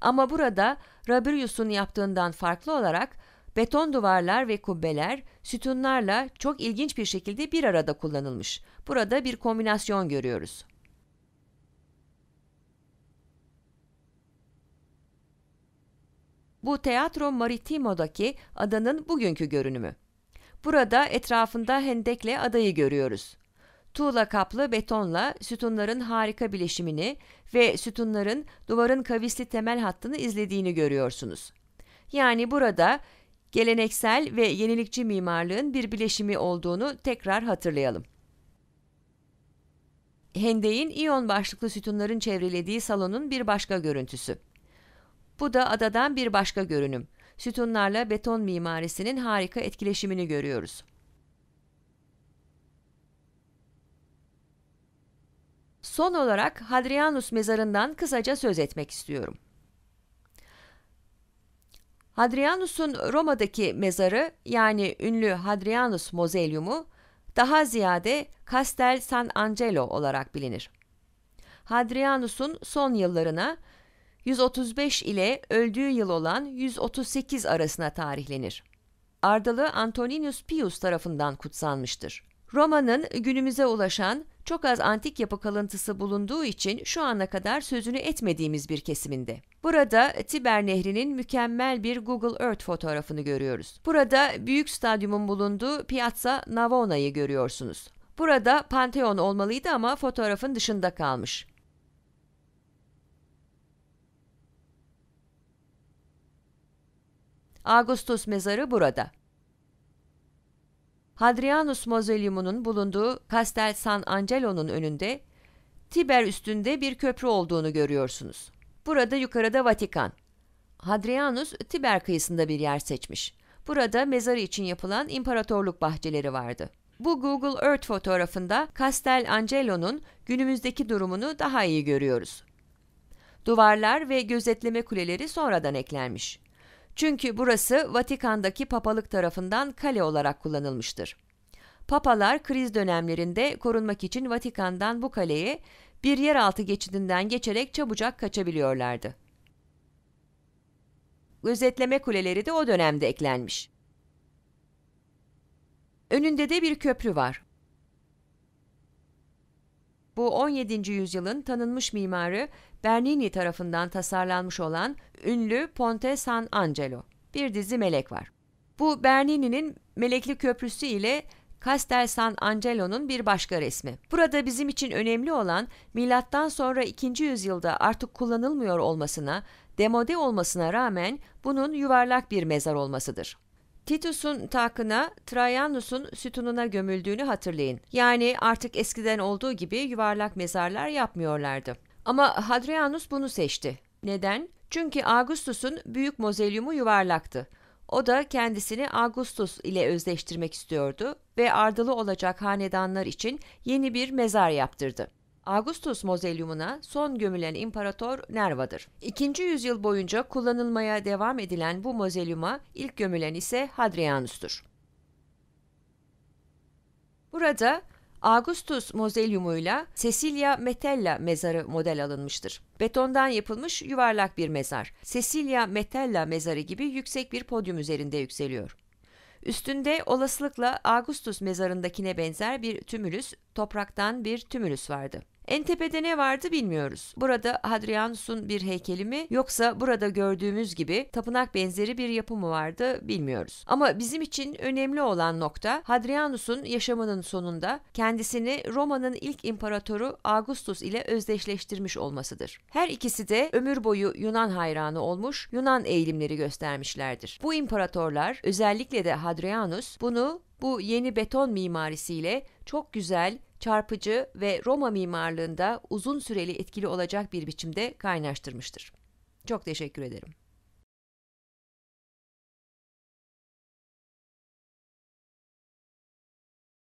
Ama burada Rabirius'un yaptığından farklı olarak beton duvarlar ve kubbeler sütunlarla çok ilginç bir şekilde bir arada kullanılmış. Burada bir kombinasyon görüyoruz. Bu Teatro Maritimo'daki adanın bugünkü görünümü. Burada etrafında hendekle adayı görüyoruz tuğla kaplı betonla sütunların harika bileşimini ve sütunların duvarın kavisli temel hattını izlediğini görüyorsunuz. Yani burada geleneksel ve yenilikçi mimarlığın bir bileşimi olduğunu tekrar hatırlayalım. Hendeyin iyon başlıklı sütunların çevrelediği salonun bir başka görüntüsü. Bu da adadan bir başka görünüm. Sütunlarla beton mimarisinin harika etkileşimini görüyoruz. Son olarak Hadrianus mezarından kısaca söz etmek istiyorum. Hadrianus'un Roma'daki mezarı yani ünlü Hadrianus Mozelyumu daha ziyade Castel San Angelo olarak bilinir. Hadrianus'un son yıllarına 135 ile öldüğü yıl olan 138 arasına tarihlenir. Ardalı Antoninus Pius tarafından kutsanmıştır. Roma'nın günümüze ulaşan çok az antik yapı kalıntısı bulunduğu için şu ana kadar sözünü etmediğimiz bir kesiminde. Burada Tiber Nehri'nin mükemmel bir Google Earth fotoğrafını görüyoruz. Burada büyük stadyumun bulunduğu Piazza Navona'yı görüyorsunuz. Burada Pantheon olmalıydı ama fotoğrafın dışında kalmış. Ağustos mezarı burada. Hadrianus Mozolyumunun bulunduğu Castel San Angelo'nun önünde Tiber üstünde bir köprü olduğunu görüyorsunuz. Burada yukarıda Vatikan. Hadrianus Tiber kıyısında bir yer seçmiş. Burada mezarı için yapılan imparatorluk bahçeleri vardı. Bu Google Earth fotoğrafında Castel Angelo'nun günümüzdeki durumunu daha iyi görüyoruz. Duvarlar ve gözetleme kuleleri sonradan eklenmiş. Çünkü burası Vatikan'daki papalık tarafından kale olarak kullanılmıştır. Papalar kriz dönemlerinde korunmak için Vatikan'dan bu kaleye bir yeraltı geçidinden geçerek çabucak kaçabiliyorlardı. Gözetleme kuleleri de o dönemde eklenmiş. Önünde de bir köprü var. Bu 17. yüzyılın tanınmış mimarı Bernini tarafından tasarlanmış olan ünlü Ponte San Angelo. Bir dizi melek var. Bu Bernini'nin Melekli Köprüsü ile Castel San Angelo'nun bir başka resmi. Burada bizim için önemli olan milattan sonra 2. yüzyılda artık kullanılmıyor olmasına, demode olmasına rağmen bunun yuvarlak bir mezar olmasıdır. Titus'un takına Trajanus'un sütununa gömüldüğünü hatırlayın. Yani artık eskiden olduğu gibi yuvarlak mezarlar yapmıyorlardı. Ama Hadrianus bunu seçti. Neden? Çünkü Augustus'un büyük mozelyumu yuvarlaktı. O da kendisini Augustus ile özleştirmek istiyordu ve ardılı olacak hanedanlar için yeni bir mezar yaptırdı. Augustus Mozelyumuna son gömülen imparator Nerva'dır. İkinci yüzyıl boyunca kullanılmaya devam edilen bu mozelyuma ilk gömülen ise Hadrianus'tur. Burada Augustus Mozelyumuyla Cecilia Metella mezarı model alınmıştır. Betondan yapılmış yuvarlak bir mezar. Cecilia Metella mezarı gibi yüksek bir podyum üzerinde yükseliyor. Üstünde olasılıkla Augustus mezarındakine benzer bir tümülüs, topraktan bir tümülüs vardı. En tepede ne vardı bilmiyoruz. Burada Hadrianus'un bir heykeli mi yoksa burada gördüğümüz gibi tapınak benzeri bir yapı mı vardı bilmiyoruz. Ama bizim için önemli olan nokta Hadrianus'un yaşamının sonunda kendisini Roma'nın ilk imparatoru Augustus ile özdeşleştirmiş olmasıdır. Her ikisi de ömür boyu Yunan hayranı olmuş, Yunan eğilimleri göstermişlerdir. Bu imparatorlar özellikle de Hadrianus bunu bu yeni beton mimarisiyle çok güzel çarpıcı ve Roma mimarlığında uzun süreli etkili olacak bir biçimde kaynaştırmıştır. Çok teşekkür ederim.